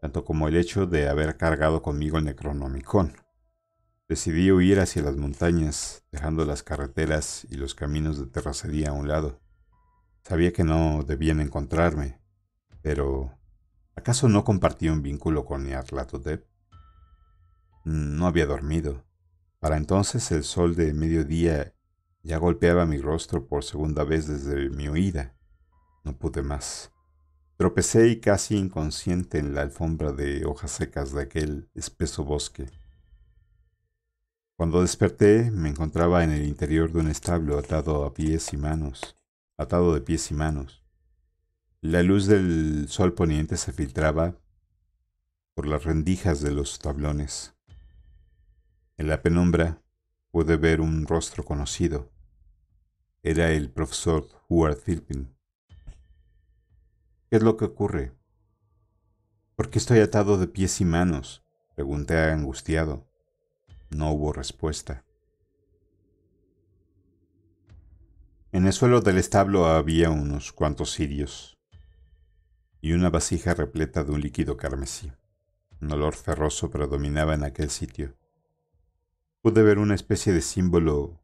tanto como el hecho de haber cargado conmigo el Necronomicon. Decidí huir hacia las montañas, dejando las carreteras y los caminos de terracería a un lado. Sabía que no debían encontrarme, pero ¿acaso no compartía un vínculo con Nyarlathotep? No había dormido. Para entonces el sol de mediodía ya golpeaba mi rostro por segunda vez desde mi huida. No pude más. Tropecé y casi inconsciente en la alfombra de hojas secas de aquel espeso bosque. Cuando desperté me encontraba en el interior de un establo atado a pies y manos, atado de pies y manos. La luz del sol poniente se filtraba por las rendijas de los tablones. En la penumbra pude ver un rostro conocido. Era el profesor Howard Philpin. ¿Qué es lo que ocurre? ¿Por qué estoy atado de pies y manos? Pregunté angustiado. No hubo respuesta. En el suelo del establo había unos cuantos sirios y una vasija repleta de un líquido carmesí. Un olor ferroso predominaba en aquel sitio. Pude ver una especie de símbolo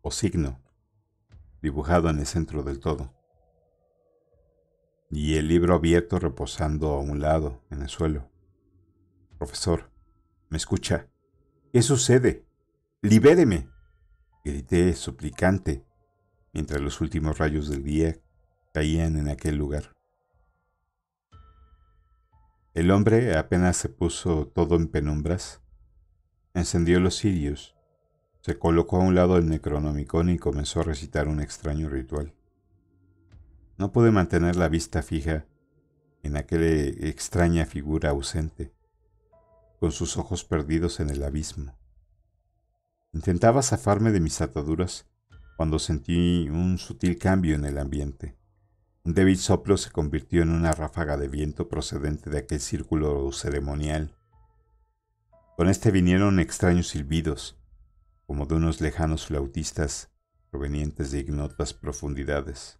o signo dibujado en el centro del todo y el libro abierto reposando a un lado en el suelo. Profesor, ¿me escucha? ¿Qué sucede? ¡Libéreme! grité suplicante, mientras los últimos rayos del día caían en aquel lugar. El hombre apenas se puso todo en penumbras, encendió los cirios, se colocó a un lado el necronomicón y comenzó a recitar un extraño ritual. No pude mantener la vista fija en aquella eh, extraña figura ausente con sus ojos perdidos en el abismo. Intentaba zafarme de mis ataduras cuando sentí un sutil cambio en el ambiente. Un débil soplo se convirtió en una ráfaga de viento procedente de aquel círculo ceremonial. Con este vinieron extraños silbidos, como de unos lejanos flautistas provenientes de ignotas profundidades.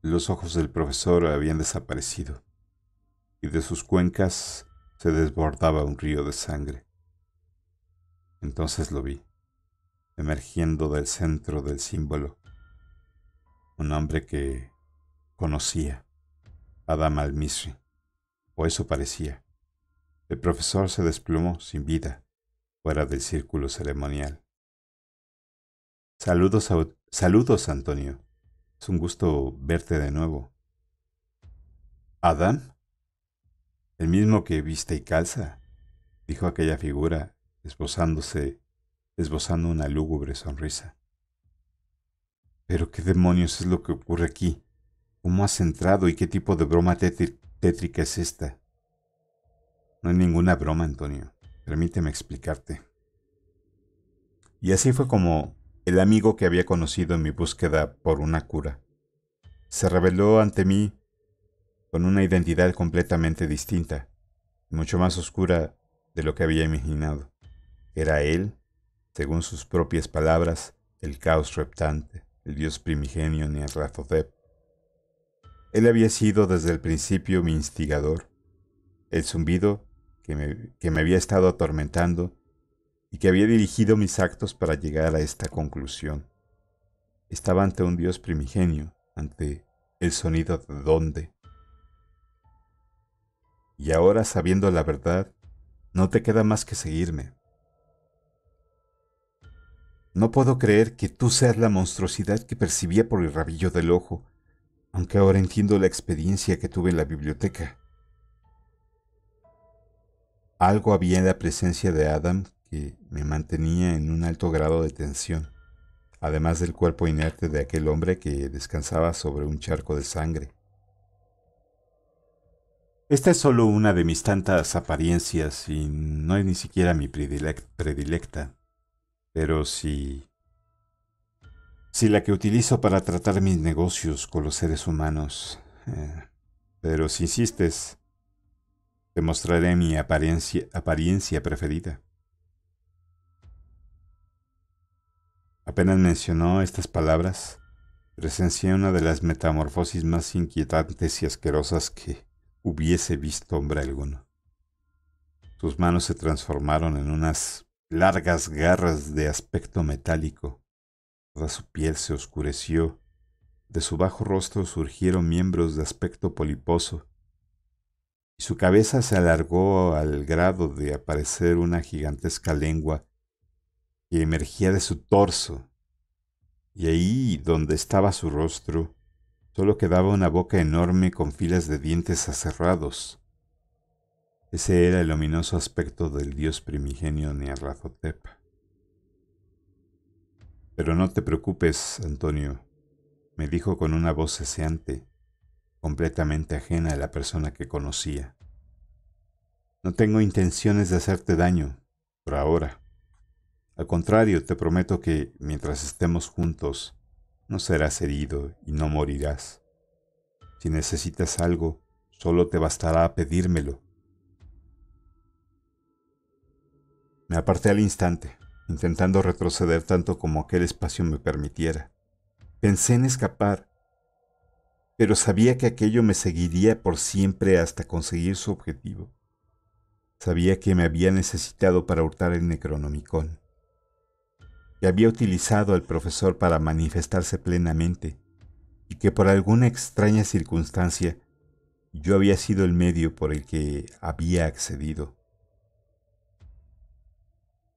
Los ojos del profesor habían desaparecido, y de sus cuencas se desbordaba un río de sangre. Entonces lo vi, emergiendo del centro del símbolo, un hombre que conocía, Adam al o eso parecía. El profesor se desplomó sin vida, fuera del círculo ceremonial. Saludos, saludos, Antonio. Es un gusto verte de nuevo. ¿Adam? El mismo que viste y calza, dijo aquella figura, esbozándose, esbozando una lúgubre sonrisa. Pero qué demonios es lo que ocurre aquí? ¿Cómo has entrado y qué tipo de broma tétrica es esta? No hay ninguna broma, Antonio. Permíteme explicarte. Y así fue como el amigo que había conocido en mi búsqueda por una cura se reveló ante mí con una identidad completamente distinta, mucho más oscura de lo que había imaginado. Era él, según sus propias palabras, el caos reptante, el dios primigenio Nyarlathotep. Él había sido desde el principio mi instigador. El zumbido que me, que me había estado atormentando y que había dirigido mis actos para llegar a esta conclusión. Estaba ante un dios primigenio, ante el sonido de dónde, y ahora, sabiendo la verdad, no te queda más que seguirme. No puedo creer que tú seas la monstruosidad que percibía por el rabillo del ojo, aunque ahora entiendo la experiencia que tuve en la biblioteca. Algo había en la presencia de Adam que me mantenía en un alto grado de tensión, además del cuerpo inerte de aquel hombre que descansaba sobre un charco de sangre. Esta es solo una de mis tantas apariencias y no es ni siquiera mi predilecta. Pero si... Si la que utilizo para tratar mis negocios con los seres humanos... Eh, pero si insistes, te mostraré mi apariencia, apariencia preferida. Apenas mencionó estas palabras, presencié una de las metamorfosis más inquietantes y asquerosas que hubiese visto hombre alguno. Sus manos se transformaron en unas largas garras de aspecto metálico. Toda su piel se oscureció. De su bajo rostro surgieron miembros de aspecto poliposo. Y su cabeza se alargó al grado de aparecer una gigantesca lengua que emergía de su torso. Y ahí donde estaba su rostro, Solo quedaba una boca enorme con filas de dientes aserrados. Ese era el ominoso aspecto del dios primigenio Nearrazotep. Pero no te preocupes, Antonio, me dijo con una voz ceseante, completamente ajena a la persona que conocía. No tengo intenciones de hacerte daño, por ahora. Al contrario, te prometo que, mientras estemos juntos, no serás herido y no morirás. Si necesitas algo, solo te bastará pedírmelo. Me aparté al instante, intentando retroceder tanto como aquel espacio me permitiera. Pensé en escapar, pero sabía que aquello me seguiría por siempre hasta conseguir su objetivo. Sabía que me había necesitado para hurtar el Necronomicon que había utilizado al profesor para manifestarse plenamente, y que por alguna extraña circunstancia yo había sido el medio por el que había accedido.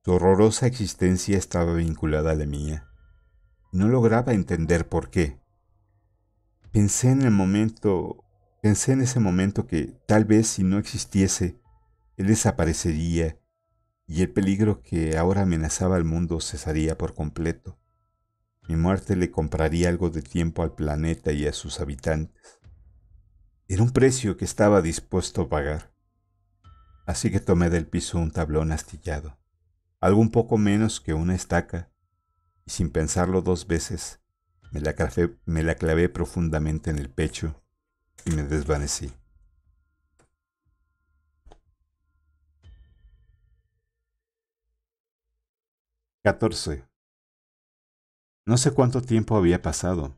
Su horrorosa existencia estaba vinculada a la mía. No lograba entender por qué. Pensé en el momento, pensé en ese momento que tal vez si no existiese, él desaparecería y el peligro que ahora amenazaba al mundo cesaría por completo. Mi muerte le compraría algo de tiempo al planeta y a sus habitantes. Era un precio que estaba dispuesto a pagar. Así que tomé del piso un tablón astillado, algo un poco menos que una estaca, y sin pensarlo dos veces, me la, clavé, me la clavé profundamente en el pecho y me desvanecí. 14. No sé cuánto tiempo había pasado,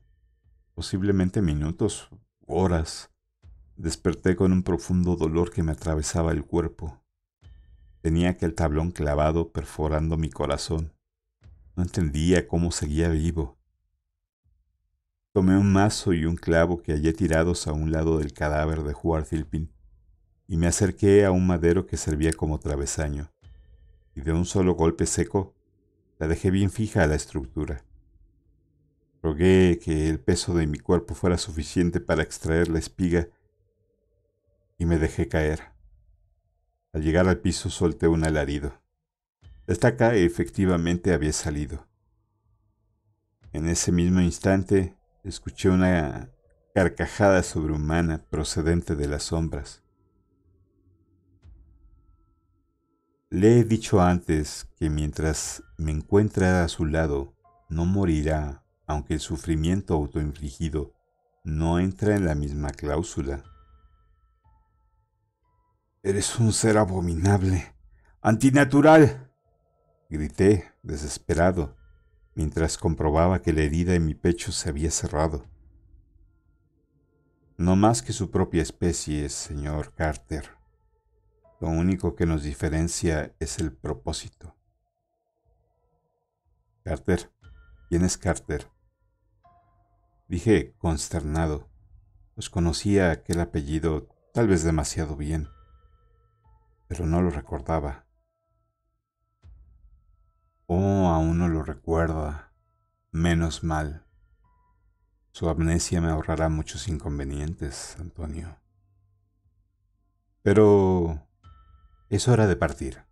posiblemente minutos, horas. Desperté con un profundo dolor que me atravesaba el cuerpo. Tenía aquel tablón clavado perforando mi corazón. No entendía cómo seguía vivo. Tomé un mazo y un clavo que hallé tirados a un lado del cadáver de Juar Philpin y me acerqué a un madero que servía como travesaño. Y de un solo golpe seco la dejé bien fija a la estructura. Rogué que el peso de mi cuerpo fuera suficiente para extraer la espiga y me dejé caer. Al llegar al piso solté un alarido. La estaca efectivamente había salido. En ese mismo instante escuché una carcajada sobrehumana procedente de las sombras. Le he dicho antes que mientras me encuentra a su lado, no morirá, aunque el sufrimiento autoinfligido no entra en la misma cláusula. Eres un ser abominable, antinatural, grité, desesperado, mientras comprobaba que la herida en mi pecho se había cerrado. No más que su propia especie, señor Carter. Lo único que nos diferencia es el propósito. Carter, ¿quién es Carter? Dije consternado, pues conocía aquel apellido tal vez demasiado bien, pero no lo recordaba. Oh, aún no lo recuerda. Menos mal. Su amnesia me ahorrará muchos inconvenientes, Antonio. Pero es hora de partir.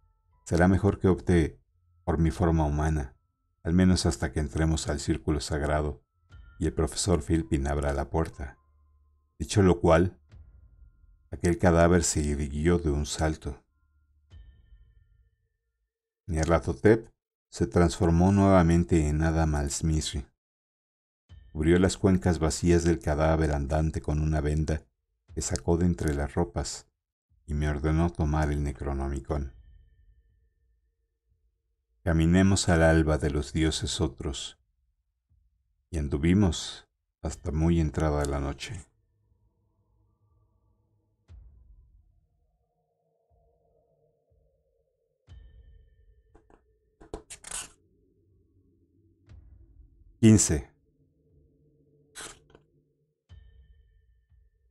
Será mejor que opte por mi forma humana, al menos hasta que entremos al círculo sagrado y el profesor Philpin abra la puerta. Dicho lo cual, aquel cadáver se irguió de un salto. Nierratotep se transformó nuevamente en Adam Smithri. Cubrió las cuencas vacías del cadáver andante con una venda que sacó de entre las ropas y me ordenó tomar el Necronomicon. Caminemos al alba de los dioses otros, y anduvimos hasta muy entrada la noche. Quince.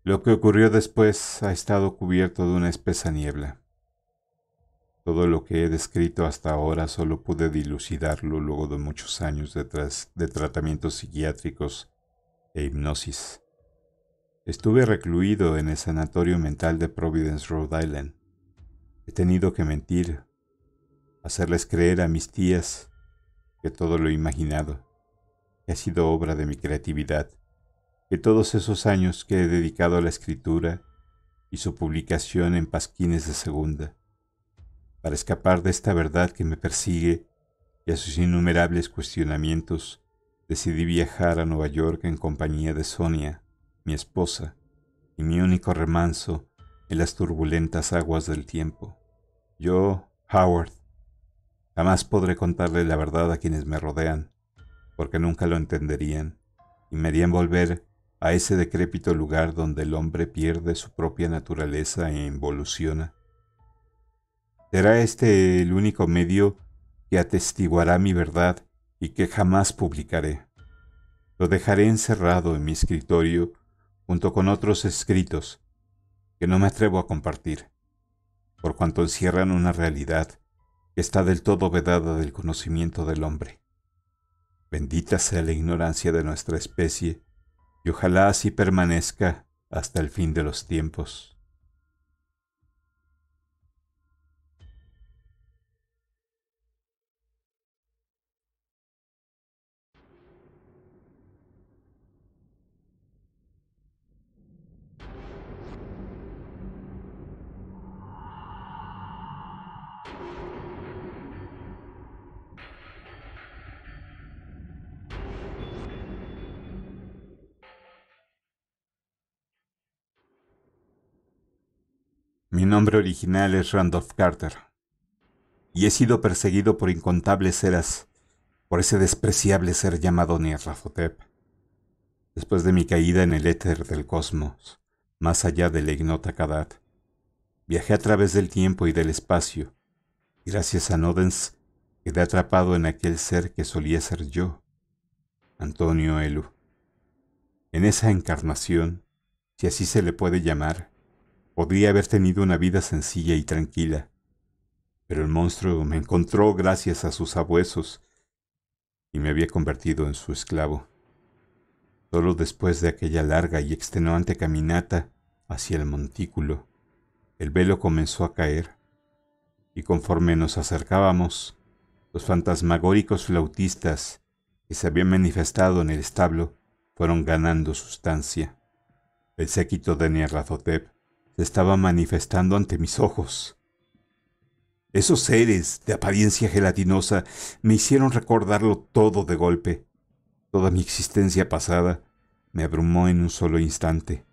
Lo que ocurrió después ha estado cubierto de una espesa niebla. Todo lo que he descrito hasta ahora solo pude dilucidarlo luego de muchos años de, de tratamientos psiquiátricos e hipnosis. Estuve recluido en el sanatorio mental de Providence, Rhode Island. He tenido que mentir, hacerles creer a mis tías que todo lo imaginado ha sido obra de mi creatividad, que todos esos años que he dedicado a la escritura y su publicación en pasquines de segunda, para escapar de esta verdad que me persigue y a sus innumerables cuestionamientos, decidí viajar a Nueva York en compañía de Sonia, mi esposa, y mi único remanso en las turbulentas aguas del tiempo. Yo, Howard, jamás podré contarle la verdad a quienes me rodean, porque nunca lo entenderían, y me harían volver a ese decrépito lugar donde el hombre pierde su propia naturaleza e involuciona. ¿Será este el único medio que atestiguará mi verdad y que jamás publicaré? Lo dejaré encerrado en mi escritorio junto con otros escritos que no me atrevo a compartir, por cuanto encierran una realidad que está del todo vedada del conocimiento del hombre. Bendita sea la ignorancia de nuestra especie y ojalá así permanezca hasta el fin de los tiempos. Mi nombre original es Randolph Carter, y he sido perseguido por incontables eras, por ese despreciable ser llamado Nierrafotep. Después de mi caída en el éter del cosmos, más allá de la ignota Kadat, viajé a través del tiempo y del espacio, y gracias a Nodens quedé atrapado en aquel ser que solía ser yo, Antonio Elu. En esa encarnación, si así se le puede llamar, Podría haber tenido una vida sencilla y tranquila, pero el monstruo me encontró gracias a sus abuesos y me había convertido en su esclavo. Solo después de aquella larga y extenuante caminata hacia el montículo, el velo comenzó a caer, y conforme nos acercábamos, los fantasmagóricos flautistas que se habían manifestado en el establo fueron ganando sustancia. El séquito de Nierrazotep estaba manifestando ante mis ojos. Esos seres de apariencia gelatinosa me hicieron recordarlo todo de golpe. Toda mi existencia pasada me abrumó en un solo instante.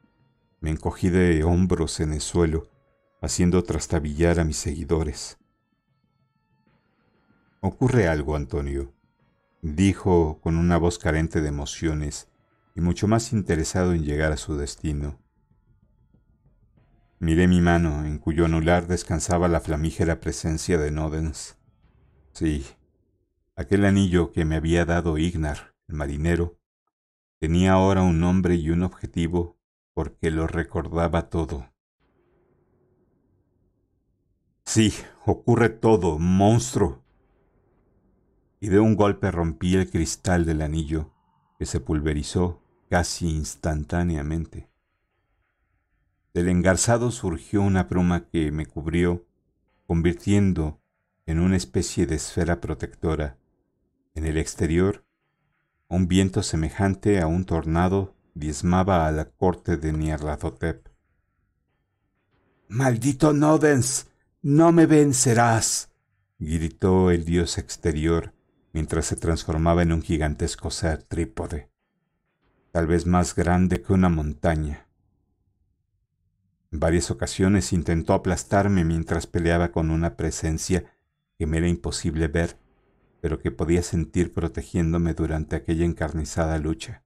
Me encogí de hombros en el suelo, haciendo trastabillar a mis seguidores. Ocurre algo, Antonio, dijo con una voz carente de emociones y mucho más interesado en llegar a su destino Miré mi mano, en cuyo anular descansaba la flamígera presencia de Nodens. Sí, aquel anillo que me había dado Ignar, el marinero, tenía ahora un nombre y un objetivo porque lo recordaba todo. Sí, ocurre todo, monstruo. Y de un golpe rompí el cristal del anillo, que se pulverizó casi instantáneamente. Del engarzado surgió una bruma que me cubrió, convirtiendo en una especie de esfera protectora. En el exterior, un viento semejante a un tornado diezmaba a la corte de Nierladotep. ¡Maldito Nodens! ¡No me vencerás! gritó el dios exterior mientras se transformaba en un gigantesco ser trípode, tal vez más grande que una montaña. En varias ocasiones intentó aplastarme mientras peleaba con una presencia que me era imposible ver, pero que podía sentir protegiéndome durante aquella encarnizada lucha.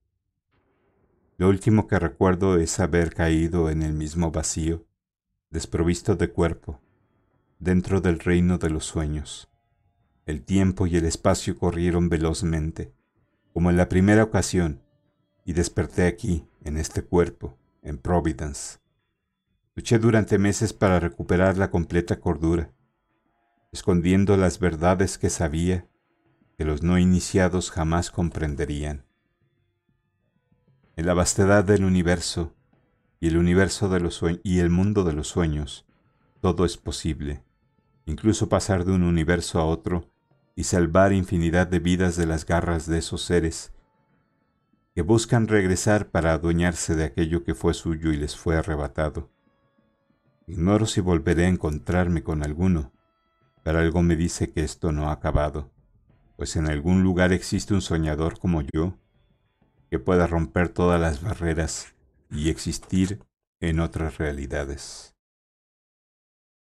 Lo último que recuerdo es haber caído en el mismo vacío, desprovisto de cuerpo, dentro del reino de los sueños. El tiempo y el espacio corrieron velozmente, como en la primera ocasión, y desperté aquí, en este cuerpo, en Providence. Luché durante meses para recuperar la completa cordura, escondiendo las verdades que sabía que los no iniciados jamás comprenderían. En la vastedad del universo y el universo de los y el mundo de los sueños, todo es posible, incluso pasar de un universo a otro y salvar infinidad de vidas de las garras de esos seres que buscan regresar para adueñarse de aquello que fue suyo y les fue arrebatado. Ignoro si volveré a encontrarme con alguno, pero algo me dice que esto no ha acabado, pues en algún lugar existe un soñador como yo que pueda romper todas las barreras y existir en otras realidades.